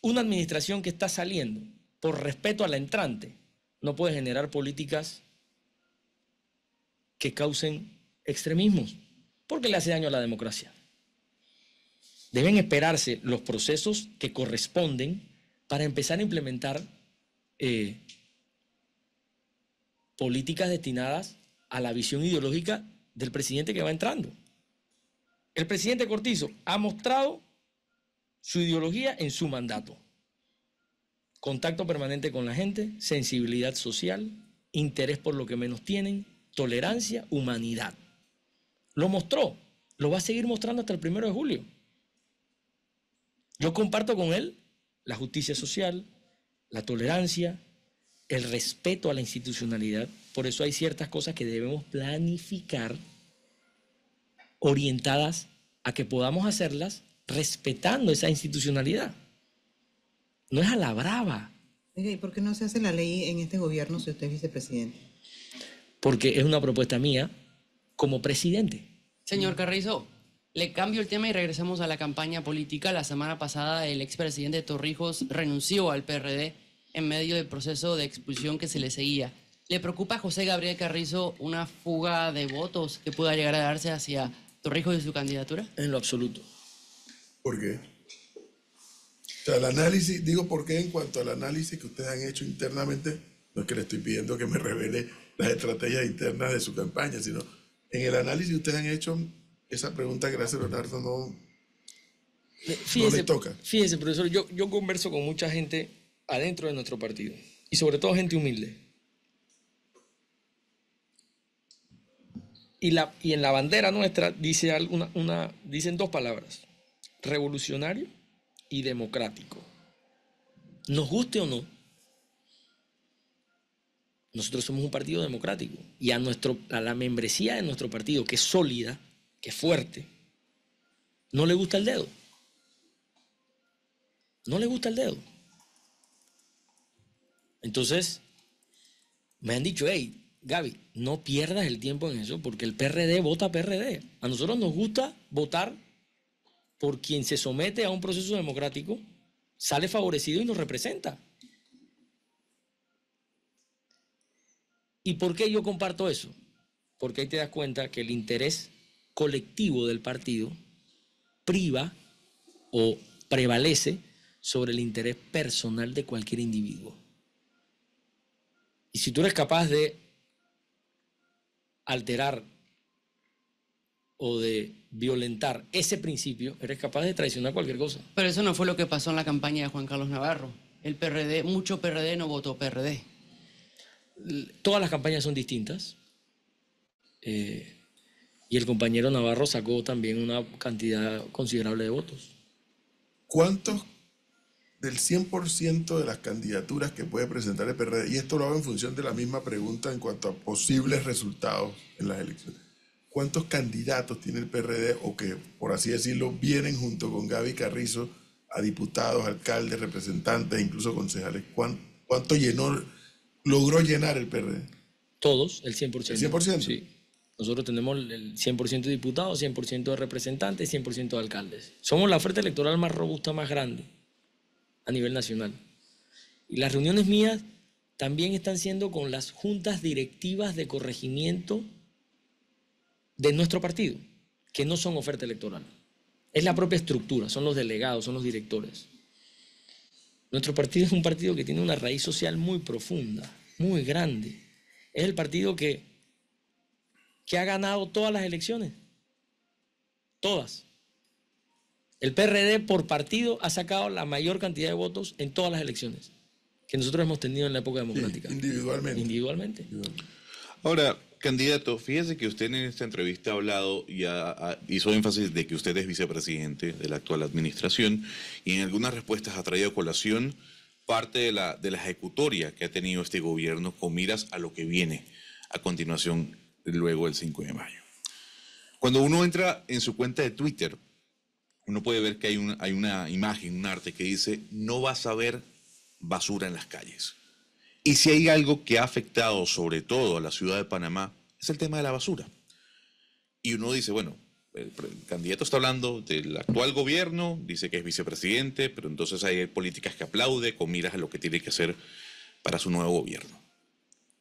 una administración que está saliendo por respeto a la entrante no puede generar políticas que causen extremismos, porque le hace daño a la democracia. Deben esperarse los procesos que corresponden para empezar a implementar eh, políticas destinadas a la visión ideológica del presidente que va entrando. El presidente Cortizo ha mostrado su ideología en su mandato. Contacto permanente con la gente, sensibilidad social, interés por lo que menos tienen, tolerancia, humanidad. Lo mostró, lo va a seguir mostrando hasta el primero de julio. Yo comparto con él la justicia social, la tolerancia, el respeto a la institucionalidad. Por eso hay ciertas cosas que debemos planificar orientadas a que podamos hacerlas respetando esa institucionalidad. No es a la brava. ¿Y por qué no se hace la ley en este gobierno si usted es vicepresidente? Porque es una propuesta mía como presidente. Señor Carrizo, le cambio el tema y regresamos a la campaña política. La semana pasada el expresidente Torrijos renunció al PRD en medio del proceso de expulsión que se le seguía. ¿Le preocupa a José Gabriel Carrizo una fuga de votos que pueda llegar a darse hacia Torrijos y su candidatura? En lo absoluto. ¿Por qué? O sea, el análisis, digo por qué en cuanto al análisis que ustedes han hecho internamente, no es que le estoy pidiendo que me revele las estrategias internas de su campaña, sino en el análisis que ustedes han hecho, esa pregunta, gracias Leonardo, no, no le toca. Fíjese, profesor, yo, yo converso con mucha gente adentro de nuestro partido y sobre todo gente humilde. Y, la, y en la bandera nuestra dice alguna, una, dicen dos palabras, revolucionario y democrático. Nos guste o no, nosotros somos un partido democrático y a, nuestro, a la membresía de nuestro partido, que es sólida, que es fuerte, no le gusta el dedo. No le gusta el dedo. Entonces, me han dicho, hey, Gaby, no pierdas el tiempo en eso porque el PRD vota PRD. A nosotros nos gusta votar por quien se somete a un proceso democrático, sale favorecido y nos representa. ¿Y por qué yo comparto eso? Porque ahí te das cuenta que el interés colectivo del partido priva o prevalece sobre el interés personal de cualquier individuo. Y si tú eres capaz de alterar o de violentar ese principio, eres capaz de traicionar cualquier cosa. Pero eso no fue lo que pasó en la campaña de Juan Carlos Navarro. El PRD, mucho PRD no votó PRD. Todas las campañas son distintas. Eh, y el compañero Navarro sacó también una cantidad considerable de votos. ¿Cuántos del 100% de las candidaturas que puede presentar el PRD, y esto lo hago en función de la misma pregunta en cuanto a posibles resultados en las elecciones, ¿Cuántos candidatos tiene el PRD o que, por así decirlo, vienen junto con Gaby Carrizo a diputados, alcaldes, representantes, incluso concejales? ¿Cuánto, llenó, logró llenar el PRD? Todos, el 100%. ¿El 100%? Sí. Nosotros tenemos el 100% de diputados, 100% de representantes, 100% de alcaldes. Somos la oferta electoral más robusta, más grande a nivel nacional. Y las reuniones mías también están siendo con las juntas directivas de corregimiento de nuestro partido, que no son oferta electoral. Es la propia estructura, son los delegados, son los directores. Nuestro partido es un partido que tiene una raíz social muy profunda, muy grande. Es el partido que, que ha ganado todas las elecciones. Todas. El PRD por partido ha sacado la mayor cantidad de votos en todas las elecciones que nosotros hemos tenido en la época democrática. individualmente. individualmente. Ahora, Candidato, fíjese que usted en esta entrevista ha hablado y hizo énfasis de que usted es vicepresidente de la actual administración y en algunas respuestas ha traído a colación parte de la, ejecutoria que ha tenido este gobierno con miras a lo que viene a continuación luego el 5 de mayo. Cuando uno entra en su cuenta de Twitter, uno puede ver que hay, hay una imagen, un arte que dice, no vas a ver basura en las calles. Y si hay algo que ha afectado sobre todo a la ciudad de Panamá, es el tema de la basura. Y uno dice, bueno, el candidato está hablando del actual gobierno, dice que es vicepresidente, pero entonces hay políticas que aplaude con miras a lo que tiene que hacer para su nuevo gobierno.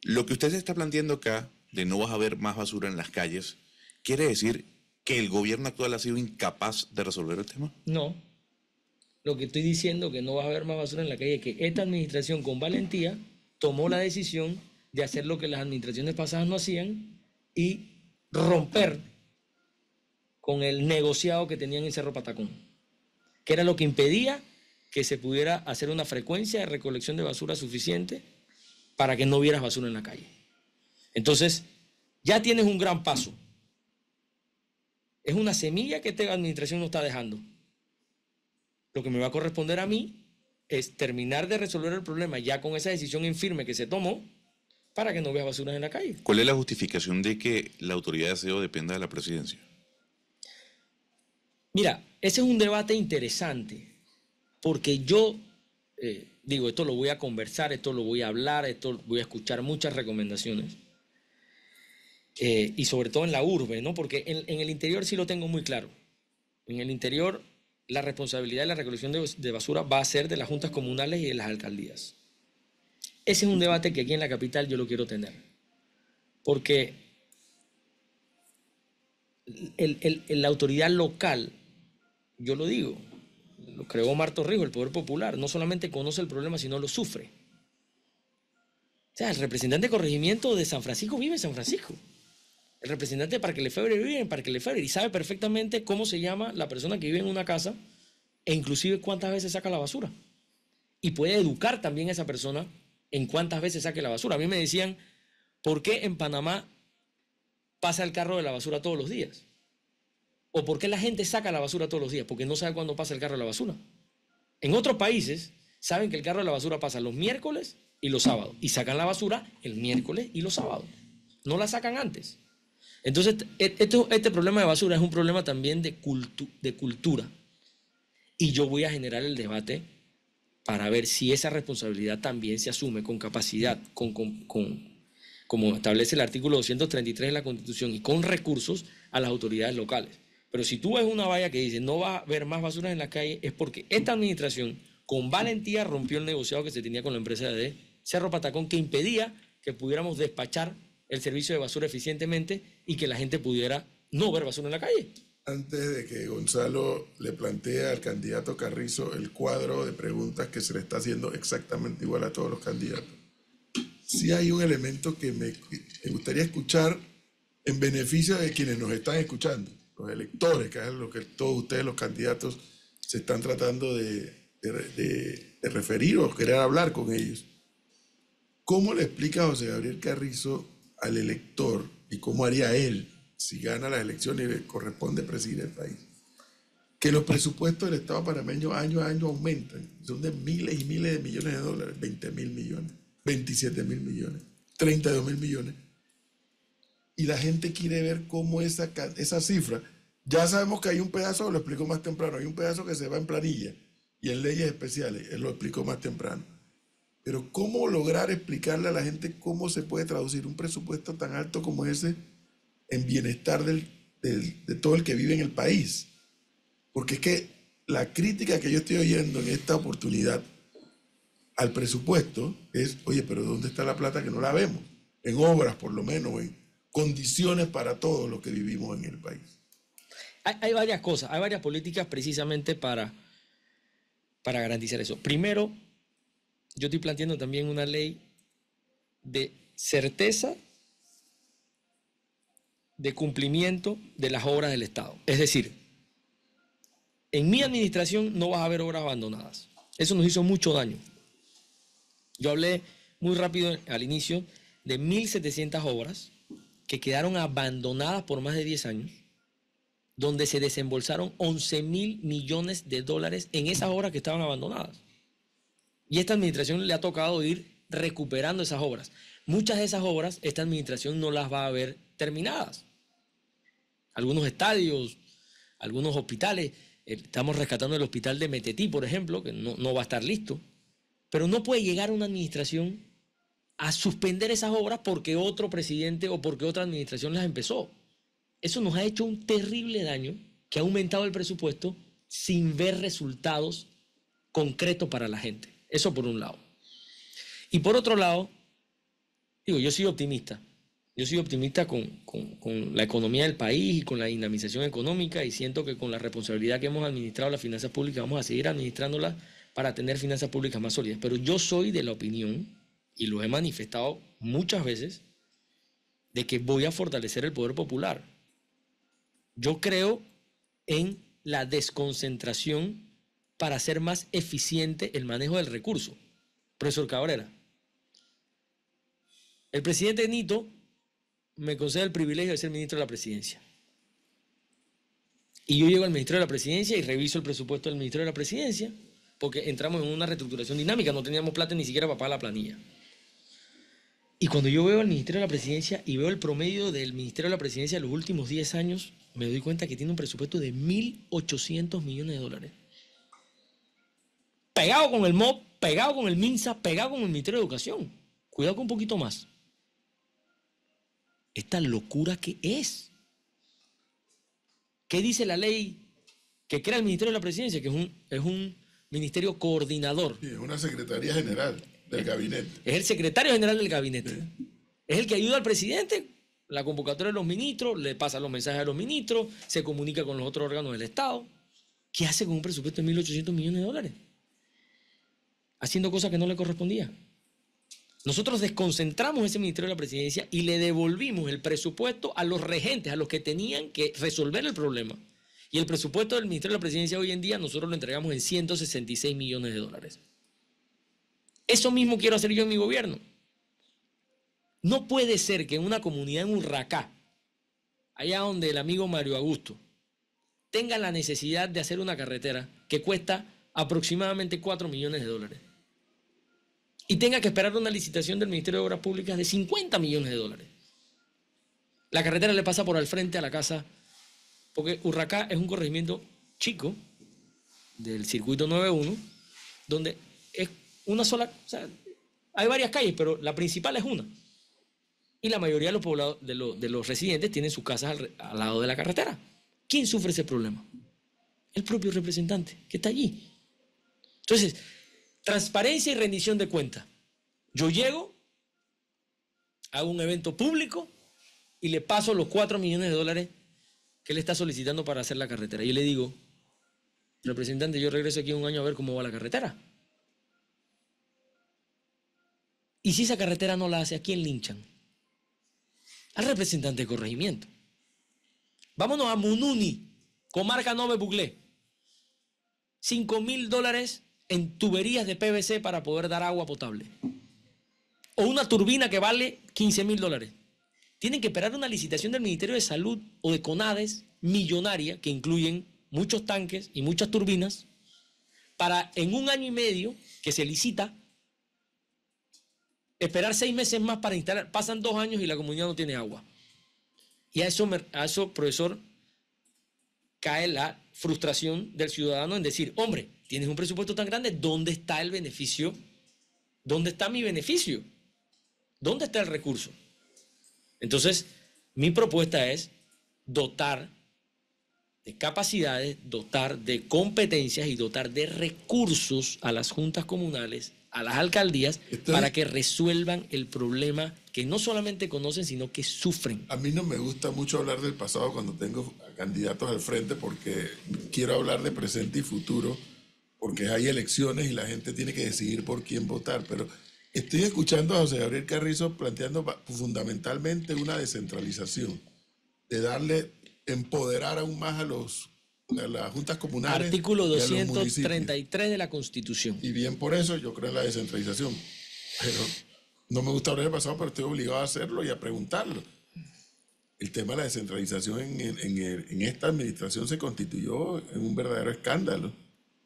Lo que usted está planteando acá, de no vas a ver más basura en las calles, quiere decir que el gobierno actual ha sido incapaz de resolver el tema? No. Lo que estoy diciendo que no va a haber más basura en la calle, que esta administración con valentía tomó la decisión de hacer lo que las administraciones pasadas no hacían y romper con el negociado que tenían en Cerro Patacón, que era lo que impedía que se pudiera hacer una frecuencia de recolección de basura suficiente para que no hubiera basura en la calle. Entonces, ya tienes un gran paso. Es una semilla que esta administración no está dejando. Lo que me va a corresponder a mí es terminar de resolver el problema ya con esa decisión infirme que se tomó para que no vea basura en la calle. ¿Cuál es la justificación de que la autoridad de aseo dependa de la presidencia? Mira, ese es un debate interesante, porque yo eh, digo, esto lo voy a conversar, esto lo voy a hablar, esto voy a escuchar muchas recomendaciones. Eh, y sobre todo en la urbe, ¿no? Porque en el interior sí lo tengo muy claro. En el interior la responsabilidad de la recolección de basura va a ser de las juntas comunales y de las alcaldías. Ese es un debate que aquí en la capital yo lo quiero tener, porque la autoridad local, yo lo digo, lo creó Marto Rijo, el Poder Popular, no solamente conoce el problema, sino lo sufre. O sea, el representante de corregimiento de San Francisco vive en San Francisco. El representante de Parque Lefebvre vive en Parque Lefebvre y sabe perfectamente cómo se llama la persona que vive en una casa e inclusive cuántas veces saca la basura. Y puede educar también a esa persona en cuántas veces saque la basura. A mí me decían, ¿por qué en Panamá pasa el carro de la basura todos los días? ¿O por qué la gente saca la basura todos los días? Porque no sabe cuándo pasa el carro de la basura. En otros países saben que el carro de la basura pasa los miércoles y los sábados. Y sacan la basura el miércoles y los sábados. No la sacan antes. Entonces, e-, este, problema de basura es un problema también de, de cultura. Y yo voy a generar el debate para ver si esa responsabilidad también se asume con capacidad, con, como establece el artículo 233 de la Constitución, y con recursos a las autoridades locales. Pero si tú ves una valla que dice no va a haber más basura en la calle, es porque esta administración con valentía rompió el negociado que se tenía con la empresa de Cerro Patacón que impedía que pudiéramos despachar el servicio de basura eficientemente y que la gente pudiera no ver basura en la calle. Antes de que Gonzalo le plantee al candidato Carrizo el cuadro de preguntas que se le está haciendo exactamente igual a todos los candidatos, si hay un elemento que me, gustaría escuchar en beneficio de quienes nos están escuchando, los electores, que es lo que todos ustedes, los candidatos, se están tratando de, de referir o querer hablar con ellos. ¿Cómo le explica a José Gabriel Carrizo al elector y cómo haría él si gana las elecciones y le corresponde presidir el país. Que los presupuestos del Estado panameño año a año aumentan, son de miles y miles de millones de dólares, 20 mil millones, 27 mil millones, 32 mil millones. Y la gente quiere ver cómo esa, esa cifra, ya sabemos que hay un pedazo, lo explico más temprano, hay un pedazo que se va en planilla y en leyes especiales, lo explicó más temprano pero ¿cómo lograr explicarle a la gente cómo se puede traducir un presupuesto tan alto como ese en bienestar de todo el que vive en el país? Porque es que la crítica que yo estoy oyendo en esta oportunidad al presupuesto es, oye, pero ¿dónde está la plata que no la vemos? En obras, por lo menos, en condiciones para todos los que vivimos en el país. Hay, varias cosas, hay varias políticas precisamente para, para garantizar eso. Primero, yo estoy planteando también una ley de certeza de cumplimiento de las obras del Estado. Es decir, en mi administración no vas a haber obras abandonadas. Eso nos hizo mucho daño. Yo hablé muy rápido al inicio de 1.700 obras que quedaron abandonadas por más de 10 años, donde se desembolsaron 11 mil millones de dólares en esas obras que estaban abandonadas. Y esta administración le ha tocado ir recuperando esas obras. Muchas de esas obras esta administración no las va a ver terminadas. Algunos estadios, algunos hospitales. Eh, estamos rescatando el hospital de Metetí, por ejemplo, que no, no va a estar listo. Pero no puede llegar una administración a suspender esas obras porque otro presidente o porque otra administración las empezó. Eso nos ha hecho un terrible daño que ha aumentado el presupuesto sin ver resultados concretos para la gente. Eso por un lado. Y por otro lado, digo, yo soy optimista. Yo soy optimista con, con, la economía del país y con la dinamización económica y siento que con la responsabilidad que hemos administrado las finanzas públicas vamos a seguir administrándolas para tener finanzas públicas más sólidas. Pero yo soy de la opinión, y lo he manifestado muchas veces, de que voy a fortalecer el poder popular. Yo creo en la desconcentración para hacer más eficiente el manejo del recurso. Profesor Cabrera, el presidente Nito me concede el privilegio de ser ministro de la presidencia. Y yo llego al ministro de la presidencia y reviso el presupuesto del ministro de la presidencia, porque entramos en una reestructuración dinámica, no teníamos plata ni siquiera para pagar la planilla. Y cuando yo veo al Ministerio de la Presidencia y veo el promedio del Ministerio de la Presidencia de los últimos 10 años, me doy cuenta que tiene un presupuesto de 1.800 millones de dólares pegado con el MOP, pegado con el MINSA, pegado con el Ministerio de Educación. Cuidado con un poquito más. Esta locura que es. ¿Qué dice la ley que crea el Ministerio de la Presidencia? Que es un, es un ministerio coordinador. es una secretaría general del gabinete. Es el secretario general del gabinete. Es el que ayuda al presidente, la convocatoria de los ministros, le pasa los mensajes a los ministros, se comunica con los otros órganos del Estado. ¿Qué hace con un presupuesto de 1.800 millones de dólares? haciendo cosas que no le correspondía. Nosotros desconcentramos ese Ministerio de la Presidencia y le devolvimos el presupuesto a los regentes, a los que tenían que resolver el problema. Y el presupuesto del Ministerio de la Presidencia hoy en día nosotros lo entregamos en 166 millones de dólares. Eso mismo quiero hacer yo en mi gobierno. No puede ser que en una comunidad en Urracá, allá donde el amigo Mario Augusto, tenga la necesidad de hacer una carretera que cuesta aproximadamente 4 millones de dólares y tenga que esperar una licitación del Ministerio de Obras Públicas de 50 millones de dólares. La carretera le pasa por al frente a la casa, porque Urracá es un corregimiento chico del circuito 91, donde es una sola, o sea, hay varias calles, pero la principal es una. Y la mayoría de los, poblados, de los, residentes tienen sus casas al, al lado de la carretera. ¿Quién sufre ese problema? El propio representante que está allí. Entonces, Transparencia y rendición de cuenta. Yo llego, a un evento público y le paso los 4 millones de dólares que le está solicitando para hacer la carretera. Y le digo, representante, yo regreso aquí un año a ver cómo va la carretera. Y si esa carretera no la hace, ¿a quién linchan? Al representante de corregimiento. Vámonos a Mununi, comarca 9 Buglé. 5 mil dólares en tuberías de PVC para poder dar agua potable. O una turbina que vale 15 mil dólares. Tienen que esperar una licitación del Ministerio de Salud o de CONADES millonaria, que incluyen muchos tanques y muchas turbinas, para en un año y medio que se licita, esperar seis meses más para instalar. Pasan dos años y la comunidad no tiene agua. Y a eso, a eso profesor, cae la frustración del ciudadano en decir, hombre, tienes un presupuesto tan grande, ¿dónde está el beneficio? ¿Dónde está mi beneficio? ¿Dónde está el recurso? Entonces, mi propuesta es dotar de capacidades, dotar de competencias y dotar de recursos a las juntas comunales a las alcaldías para que resuelvan el problema que no solamente conocen, sino que sufren. A mí no me gusta mucho hablar del pasado cuando tengo candidatos al frente porque quiero hablar de presente y futuro, porque hay elecciones y la gente tiene que decidir por quién votar, pero estoy escuchando a José Gabriel Carrizo planteando fundamentalmente una descentralización, de darle, empoderar aún más a los a las juntas comunales. Artículo 233 de la Constitución. Y bien por eso yo creo en la descentralización. Pero no me gusta hablar del pasado, pero estoy obligado a hacerlo y a preguntarlo. El tema de la descentralización en, esta administración se constituyó en un verdadero escándalo.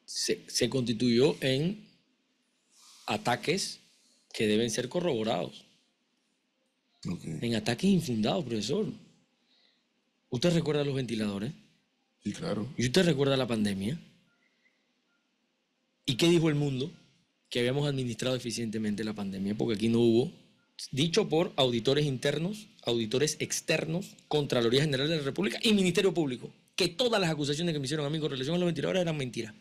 Se, constituyó en ataques que deben ser corroborados. En ataques infundados, profesor. ¿Usted recuerda los ventiladores? claro. ¿Y usted recuerda la pandemia? ¿Y qué dijo el mundo? Que habíamos administrado eficientemente la pandemia, porque aquí no hubo, dicho por auditores internos, auditores externos, Contraloría General de la República y Ministerio Público, que todas las acusaciones que me hicieron a mí con relación a los mentiradores eran mentiras.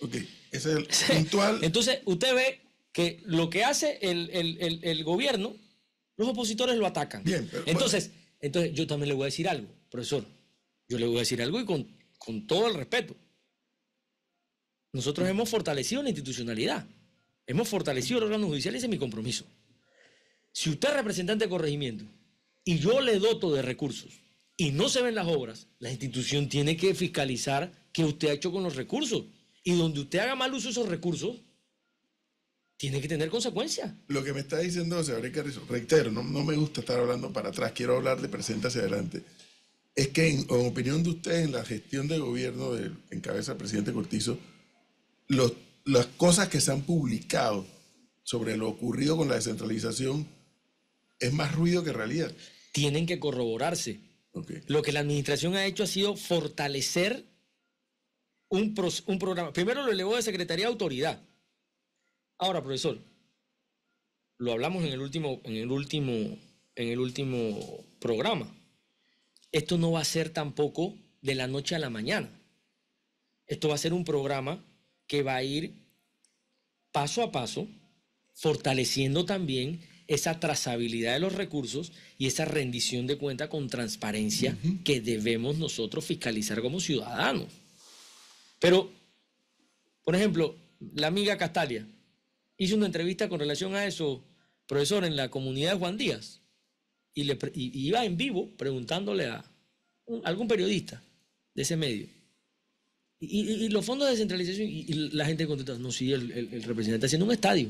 Ok, ese es el puntual. [laughs] Entonces, usted ve que lo que hace el, gobierno, los opositores lo atacan. Bien, entonces, entonces, yo también le voy a decir algo, profesor. Yo le voy a decir algo y con, con todo el respeto. Nosotros hemos fortalecido la institucionalidad, hemos fortalecido el órgano judicial y ese es mi compromiso. Si usted es representante de corregimiento y yo le doto de recursos y no se ven las obras, la institución tiene que fiscalizar qué usted ha hecho con los recursos. Y donde usted haga mal uso de esos recursos, tiene que tener consecuencias. Lo que me está diciendo José habría reitero, no, me gusta estar hablando para atrás, quiero hablar de presente hacia adelante es que, en, opinión de ustedes, en la gestión de gobierno en cabeza del presidente Cortizo, las cosas que se han publicado sobre lo ocurrido con la descentralización es más ruido que realidad. Tienen que corroborarse. Lo que la administración ha hecho ha sido fortalecer un, programa. Primero lo elevó de Secretaría de Autoridad. Ahora, profesor, lo hablamos en el último, en el último, en el último programa esto no va a ser tampoco de la noche a la mañana. Esto va a ser un programa que va a ir paso a paso, fortaleciendo también esa trazabilidad de los recursos y esa rendición de cuenta con transparencia que debemos nosotros fiscalizar como ciudadanos. Pero, por ejemplo, la amiga Castalia hizo una entrevista con relación a eso, profesor, en la comunidad de Juan Díaz y, le, iba en vivo preguntándole a algún periodista de ese medio. Y, los fondos de descentralización, y, la gente contesta, no, si el, representante está haciendo un estadio.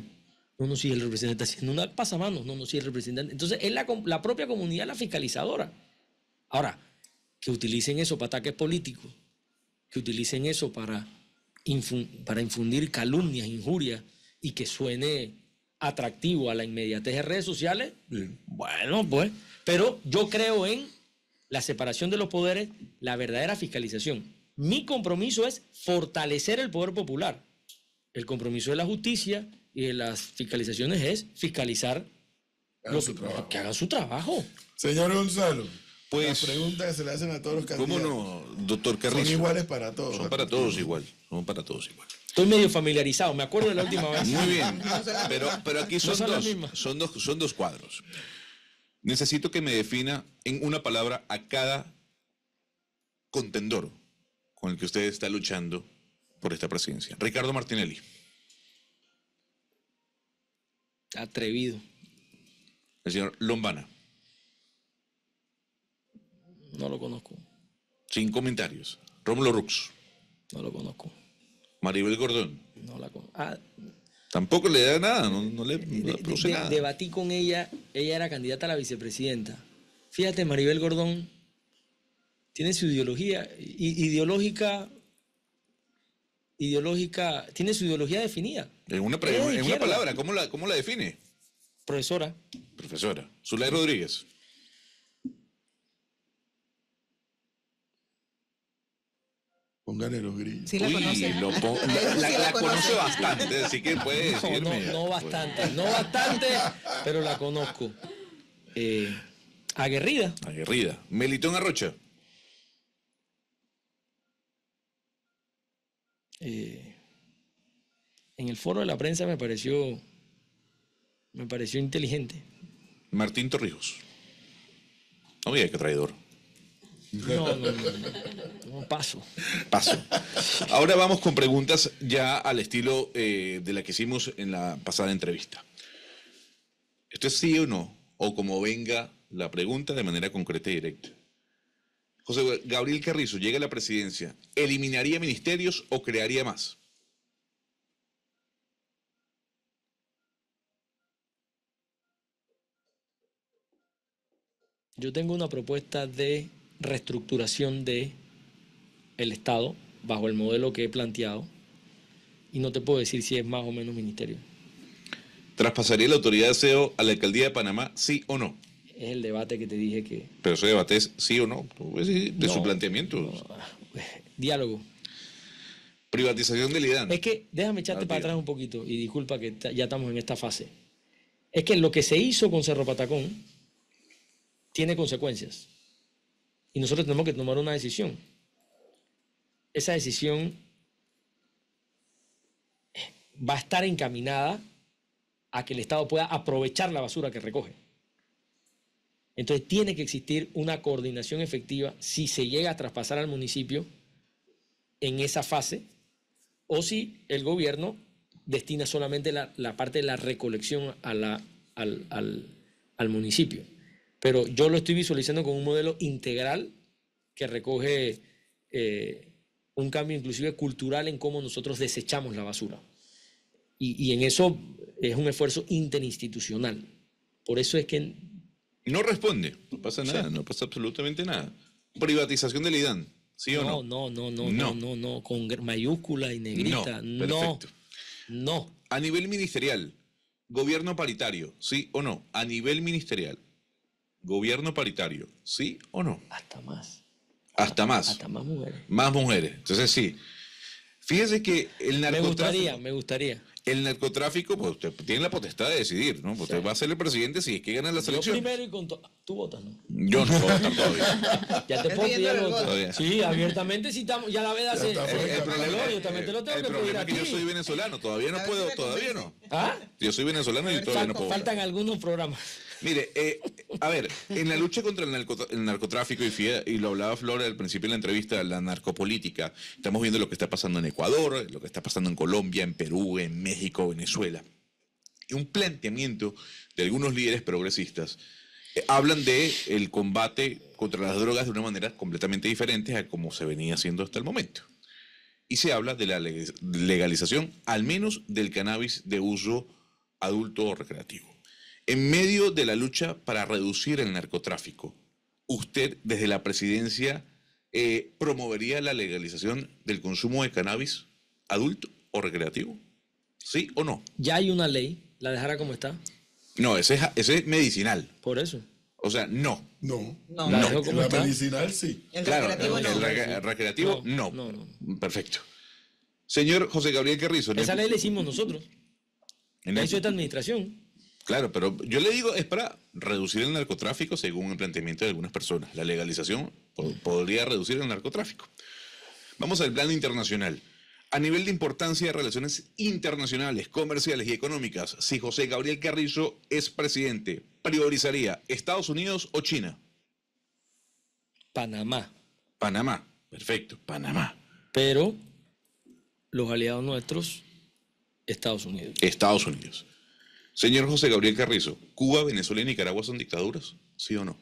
No, no, sí, el representante está haciendo una pasamanos. No, no, si el representante. Entonces, es la, propia comunidad la fiscalizadora. Ahora, que utilicen eso para ataques políticos, que utilicen eso para infundir calumnias, injurias, y que suene atractivo a la inmediatez de redes sociales, bueno, pues, pero yo creo en la separación de los poderes, la verdadera fiscalización. Mi compromiso es fortalecer el poder popular. El compromiso de la justicia y de las fiscalizaciones es fiscalizar que hagan su trabajo. Señor Gonzalo. Pues, las preguntas que se le hacen a todos los candidatos. ¿Cómo no, doctor Son iguales para todos. Son para todos igual. Son para todos igual. Estoy medio familiarizado, me acuerdo de la última vez. Muy bien, pero, aquí son, dos, son, dos, cuadros. Necesito que me defina en una palabra a cada contendor con el que usted está luchando por esta presidencia. Ricardo Martinelli. Atrevido. El señor Lombana. No lo conozco. Sin comentarios. Rómulo Rux. No lo conozco. Maribel Gordón. Ah, Tampoco le da nada, no, le, Debatí con ella, ella era candidata a la vicepresidenta. Fíjate, Maribel Gordón tiene su ideología ideológica ideológica, tiene su ideología definida. En una, palabra, ¿cómo la, ¿cómo la define? Profesora. Profesora. Zulay Rodríguez. Póngale los grillos. Sí la conoce. bastante, así que puede no, No, bastante, no bastante, pero la conozco. Eh, aguerrida. Aguerrida. Melitón Arrocha. Eh, en el foro de la prensa me pareció me pareció inteligente. Martín Torrijos. Oye qué que traidor. No, no, no, paso. Paso. Ahora vamos con preguntas ya al estilo eh, de la que hicimos en la pasada entrevista. ¿Esto es sí o no? O como venga la pregunta de manera concreta y directa. José Gabriel Carrizo llega a la presidencia. ¿Eliminaría ministerios o crearía más? Yo tengo una propuesta de reestructuración de el Estado bajo el modelo que he planteado y no te puedo decir si es más o menos ministerio. ¿Traspasaría la autoridad de SEO a la alcaldía de Panamá, sí o no? Es el debate que te dije que... Pero ese debate es sí o no, de su planteamiento. Diálogo. Privatización del IDAN. Es que déjame echarte para atrás un poquito y disculpa que ya estamos en esta fase. Es que lo que se hizo con Cerro Patacón tiene consecuencias. Y nosotros tenemos que tomar una decisión. Esa decisión eh, va a estar encaminada a que el Estado pueda aprovechar la basura que recoge. Entonces tiene que existir una coordinación efectiva si se llega a traspasar al municipio en esa fase o si el gobierno destina solamente la, parte de la recolección al municipio. Pero yo lo estoy visualizando con un modelo integral que recoge eh, un cambio inclusive cultural en cómo nosotros desechamos la basura. Y, y, en eso es un esfuerzo interinstitucional. Por eso es que... No responde, no pasa nada, no pasa absolutamente nada. Privatización del IDAN, ¿sí o no? No, no, no, no, no, no, con mayúscula y negrita, no. No. A nivel ministerial, gobierno paritario, ¿sí o no? A nivel ministerial, gobierno paritario, ¿sí o no? Hasta más. Hasta más. Hasta más mujeres. Más mujeres. Entonces sí. Fíjese que el narcotráfico. Me gustaría, me gustaría. El narcotráfico, pues usted tiene la potestad de decidir, ¿no? Usted va a ser el presidente si es que gana la selección. Yo primero y con Tú votas, ¿no? Yo no voto todavía. [laughs] ya te puedo pedir Todavía. Sí, abiertamente si Ya la veda pues, El, problema, que es que yo soy venezolano, todavía no puedo, todavía no. ¿Ah? Yo soy venezolano y todavía no puedo. Faltan algunos programas. Mire, eh, a ver, en la lucha contra el, narcotráfico, y, y, lo hablaba Flora al principio de la entrevista, la narcopolítica, estamos viendo lo que está pasando en Ecuador, lo que está pasando en Colombia, en Perú, en México, Venezuela. Y un planteamiento de algunos líderes progresistas eh, hablan de el combate contra las drogas de una manera completamente diferente a como se venía haciendo hasta el momento. Y se habla de la legalización, al menos del cannabis de uso adulto o recreativo. En medio de la lucha para reducir el narcotráfico, usted desde la presidencia eh, promovería la legalización del consumo de cannabis adulto o recreativo. ¿Sí o no? Ya hay una ley, la dejará como está. No, ese es, medicinal. Por eso. O sea, no. No. No. La, no. la medicinal sí. claro, recreativo el, no. recreativo no. Perfecto. Señor José Gabriel Carrizo. Esa ley la hicimos nosotros. En la de esta administración. Claro, pero yo le digo, es para reducir el narcotráfico según el planteamiento de algunas personas. La legalización podría reducir el narcotráfico. Vamos al plano internacional. A nivel de importancia de relaciones internacionales, comerciales y económicas, si José Gabriel Carrillo es presidente, ¿priorizaría Estados Unidos o China? Panamá. Panamá, perfecto, Panamá. Pero los aliados nuestros, Estados Unidos. Estados Unidos. Señor José Gabriel Carrizo, ¿Cuba, Venezuela y Nicaragua son dictaduras? ¿Sí o no?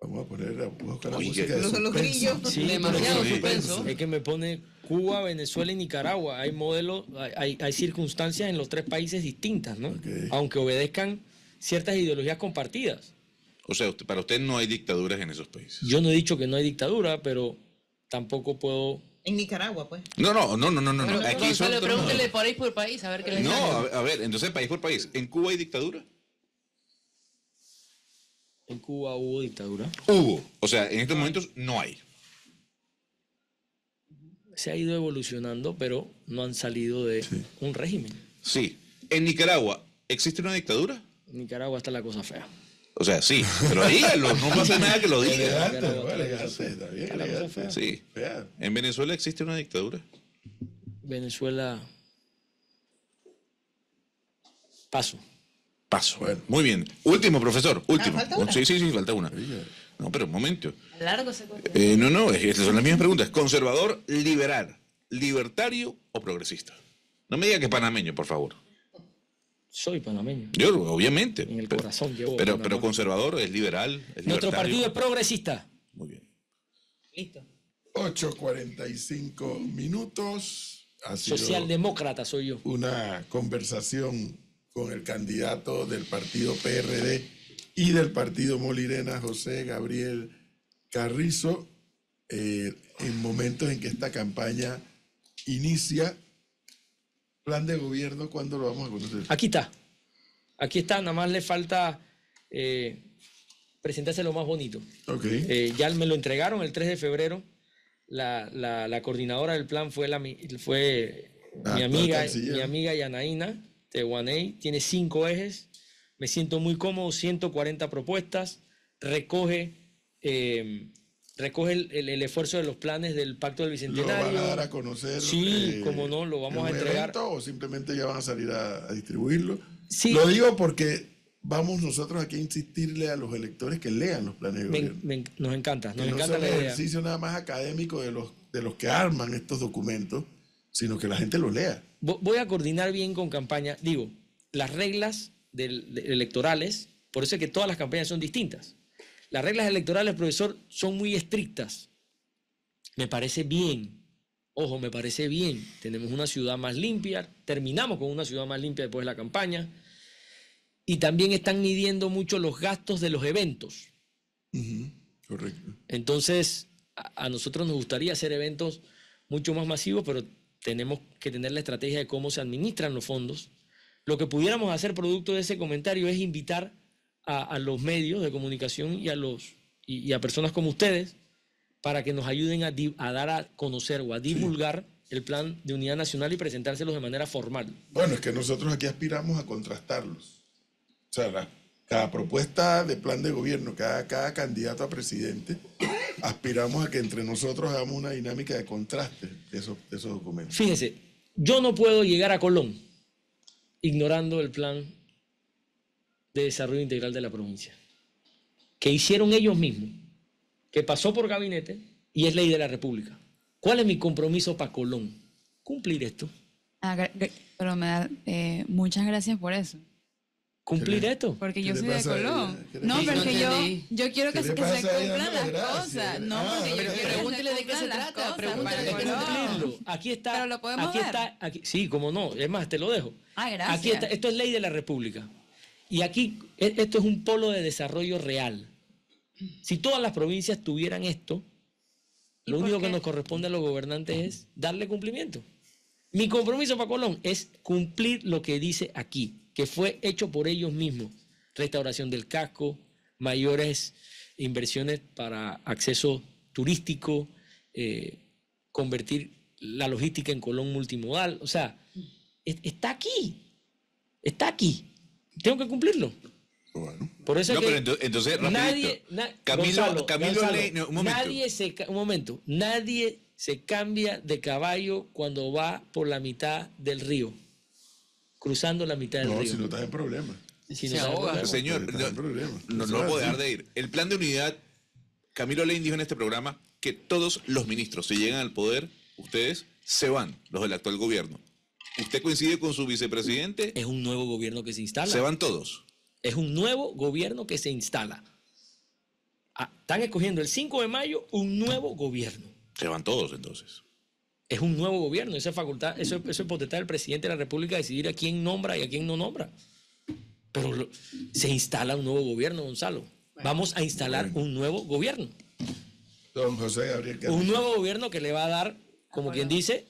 Vamos a poner a buscar Oye, música los, demasiado suspenso. Es que me pone Cuba, Venezuela y Nicaragua. Hay modelos, hay, circunstancias en los tres países distintas, ¿no? Aunque obedezcan ciertas ideologías compartidas. O sea, para usted no hay dictaduras en esos países. Yo no he dicho que no hay dictadura, pero tampoco puedo en Nicaragua, pues. No, no, no, no, no, no. Aquí pregúntele país por país, a ver qué le No, a ver, entonces país por país. ¿En Cuba hay dictadura? En Cuba hubo dictadura. Hubo. O sea, en estos momentos no hay. Se ha ido evolucionando, pero no han salido de un régimen. Sí. ¿En Nicaragua existe una dictadura? En Nicaragua está la cosa fea. O sea, sí, pero ahí no pasa nada que lo diga. Pues, sí. ¿En Venezuela existe una dictadura? Venezuela. Paso. Paso. Muy bien. Último, profesor. Ah, último. sí, sí, sí, falta una. No, pero un momento. Largo se eh, No, no, esas son las mismas preguntas. ¿Conservador, liberal, libertario o progresista? No me diga que es panameño, por favor soy panameño. Yo, obviamente. En el pero, corazón llevo. Pero, pero conservador, es liberal. Es Nuestro partido es progresista. Muy bien. Listo. 8.45 minutos. Socialdemócrata soy yo. Una conversación con el candidato del partido PRD y del partido Molirena, José Gabriel Carrizo, eh, en momentos en que esta campaña inicia plan de gobierno, ¿cuándo lo vamos a conocer? Aquí está. Aquí está, nada más le falta eh, presentarse lo más bonito. Eh, ya me lo entregaron el 3 de febrero. La, coordinadora del plan fue, la, fue ah, mi amiga mi amiga Yanaína a Tiene cinco ejes. Me siento muy cómodo, 140 propuestas. Recoge eh, recoge el, esfuerzo de los planes del Pacto del Bicentenario. ¿Lo van a dar a conocer? Sí, eh, como no, lo vamos a entregar. todo ¿O simplemente ya van a salir a, distribuirlo? Lo digo porque vamos nosotros aquí a insistirle a los electores que lean los planes de nos encanta, nos encanta no la idea. No ejercicio nada más académico de los, de los que arman estos documentos, sino que la gente los lea. Voy a coordinar bien con campaña, digo, las reglas electorales, por eso es que todas las campañas son distintas. Las reglas electorales, profesor, son muy estrictas. Me parece bien. Ojo, me parece bien. Tenemos una ciudad más limpia. Terminamos con una ciudad más limpia después de la campaña. Y también están midiendo mucho los gastos de los eventos. Correcto. Entonces, a nosotros nos gustaría hacer eventos mucho más masivos, pero tenemos que tener la estrategia de cómo se administran los fondos. Lo que pudiéramos hacer producto de ese comentario es invitar a, los medios de comunicación y a, los, y, a personas como ustedes para que nos ayuden a, dar a conocer o a divulgar el plan de unidad nacional y presentárselos de manera formal. Bueno, es que nosotros aquí aspiramos a contrastarlos. O sea, cada propuesta de plan de gobierno, cada, cada candidato a presidente, aspiramos a que entre nosotros hagamos una dinámica de contraste de esos, esos documentos. Fíjese, yo no puedo llegar a Colón ignorando el plan de Desarrollo Integral de la provincia, que hicieron ellos mismos, que pasó por gabinete y es ley de la República. ¿Cuál es mi compromiso para Colón? Cumplir esto. Ah, pero me da, eh, muchas gracias por eso cumplir esto. Porque yo soy de Colón. no, porque yo, yo quiero que, se cumplan las cosas. No, porque yo pregúntele de qué se trata. Pregúntele de cumplirlo. Aquí está. Pero lo podemos aquí Está, sí, como no. Es más, te lo dejo. Ah, aquí Esto es ley de la República. Y aquí, e, esto es un polo de desarrollo real. Si todas las provincias tuvieran esto, lo único que nos corresponde a los gobernantes es darle cumplimiento. Mi compromiso para Colón es cumplir lo que dice aquí, que fue hecho por ellos mismos. Restauración del casco, mayores inversiones para acceso turístico, eh, convertir la logística en Colón multimodal. O sea, está aquí, está aquí tengo que cumplirlo. Bueno. Por eso no, que pero entonces, nadie, Camilo, Camilo Gonzalo, un momento. Nadie se, un momento, nadie se cambia de caballo cuando va por la mitad del río, cruzando la mitad del río. No, si no estás en problema. Si no ahoga. Señor, no, no, no puedo dejar de ir. El plan de unidad, Camilo Lane dijo en este programa que todos los ministros, si llegan al poder, ustedes se van, los del actual gobierno. ¿Usted coincide con su vicepresidente? Es un nuevo gobierno que se instala. ¿Se van todos? Es un nuevo gobierno que se instala. Ah, están escogiendo el 5 de mayo un nuevo gobierno. Se van todos entonces. Es un nuevo gobierno, esa facultad, eso, eso es potestad del presidente de la República decidir a quién nombra y a quién no nombra. Pero se instala un nuevo gobierno, Gonzalo. Vamos a instalar un nuevo gobierno. Don José Gabriel. Un nuevo gobierno que le va a dar, como quien dice,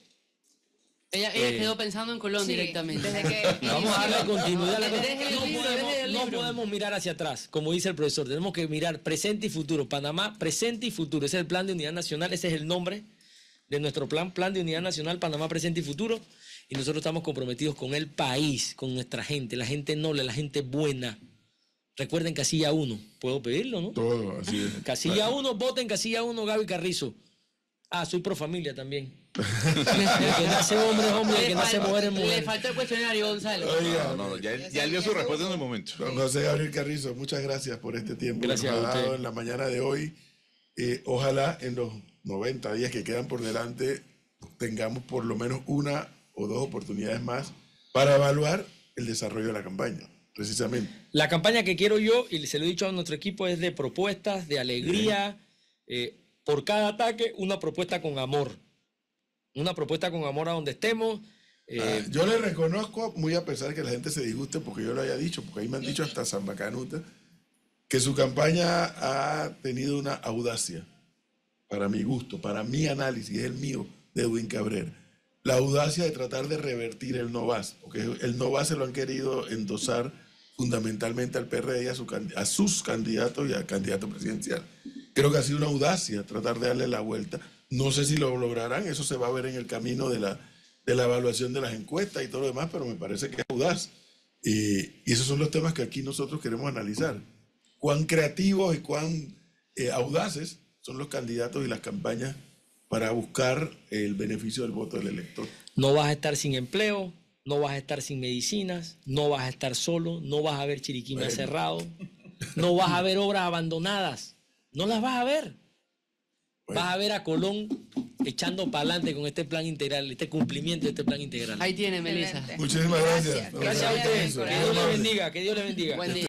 ella, eh, quedó pensando en Colón directamente. [laughs] Vamos a darle continuidad. No, podemos, no podemos mirar hacia atrás, como dice el profesor. Tenemos que mirar presente y futuro. Panamá, presente y futuro. Ese es el Plan de Unidad Nacional, ese es el nombre de nuestro plan, Plan de Unidad Nacional Panamá Presente y Futuro. Y nosotros estamos comprometidos con el país, con nuestra gente, la gente noble, la gente buena. Recuerden casilla 1, puedo pedirlo, ¿no? Todo, así es. Casilla 1, voten casilla 1, Gaby Carrizo. Ah, soy pro familia también. [laughs] el que nace hombre es hombre, el que nace mujer es mujer. Le falta el cuestionario, Gonzalo. Oiga, no, ya, dio su respuesta en un momento. José Gabriel Carrizo, muchas gracias por este tiempo gracias que nos ha dado en la mañana de hoy. Eh, ojalá en los 90 días que quedan por delante tengamos por lo menos una o dos oportunidades más para evaluar el desarrollo de la campaña, precisamente. La campaña que quiero yo, y se lo he dicho a nuestro equipo, es de propuestas, de alegría. Eh, por cada ataque una propuesta con amor. Una propuesta con amor a donde estemos. Eh, ah, yo le reconozco, muy a pesar de que la gente se disguste porque yo lo haya dicho, porque ahí me han dicho hasta San Bacanuta, que su campaña ha tenido una audacia, para mi gusto, para mi análisis, es el mío, de Edwin Cabrera. La audacia de tratar de revertir el Novas, porque el Novas se lo han querido endosar fundamentalmente al PRD y a sus candidatos y al candidato presidencial. Creo que ha sido una audacia tratar de darle la vuelta. No sé si lo lograrán, eso se va a ver en el camino de la, de la evaluación de las encuestas y todo lo demás, pero me parece que es audaz. y esos son los temas que aquí nosotros queremos analizar. Cuán creativos y cuán eh, audaces son los candidatos y las campañas para buscar el beneficio del voto del elector. No vas a estar sin empleo, no vas a estar sin medicinas, no vas a estar solo, no vas a ver chiriquina bueno. no vas a ver obras abandonadas. No las vas a ver. Vas a ver a Colón echando para adelante con este plan integral, este cumplimiento de este plan integral. Ahí tiene, Melissa. Muchísimas gracias. Gracias, a ustedes. Que Dios les bendiga, que Dios les bendiga.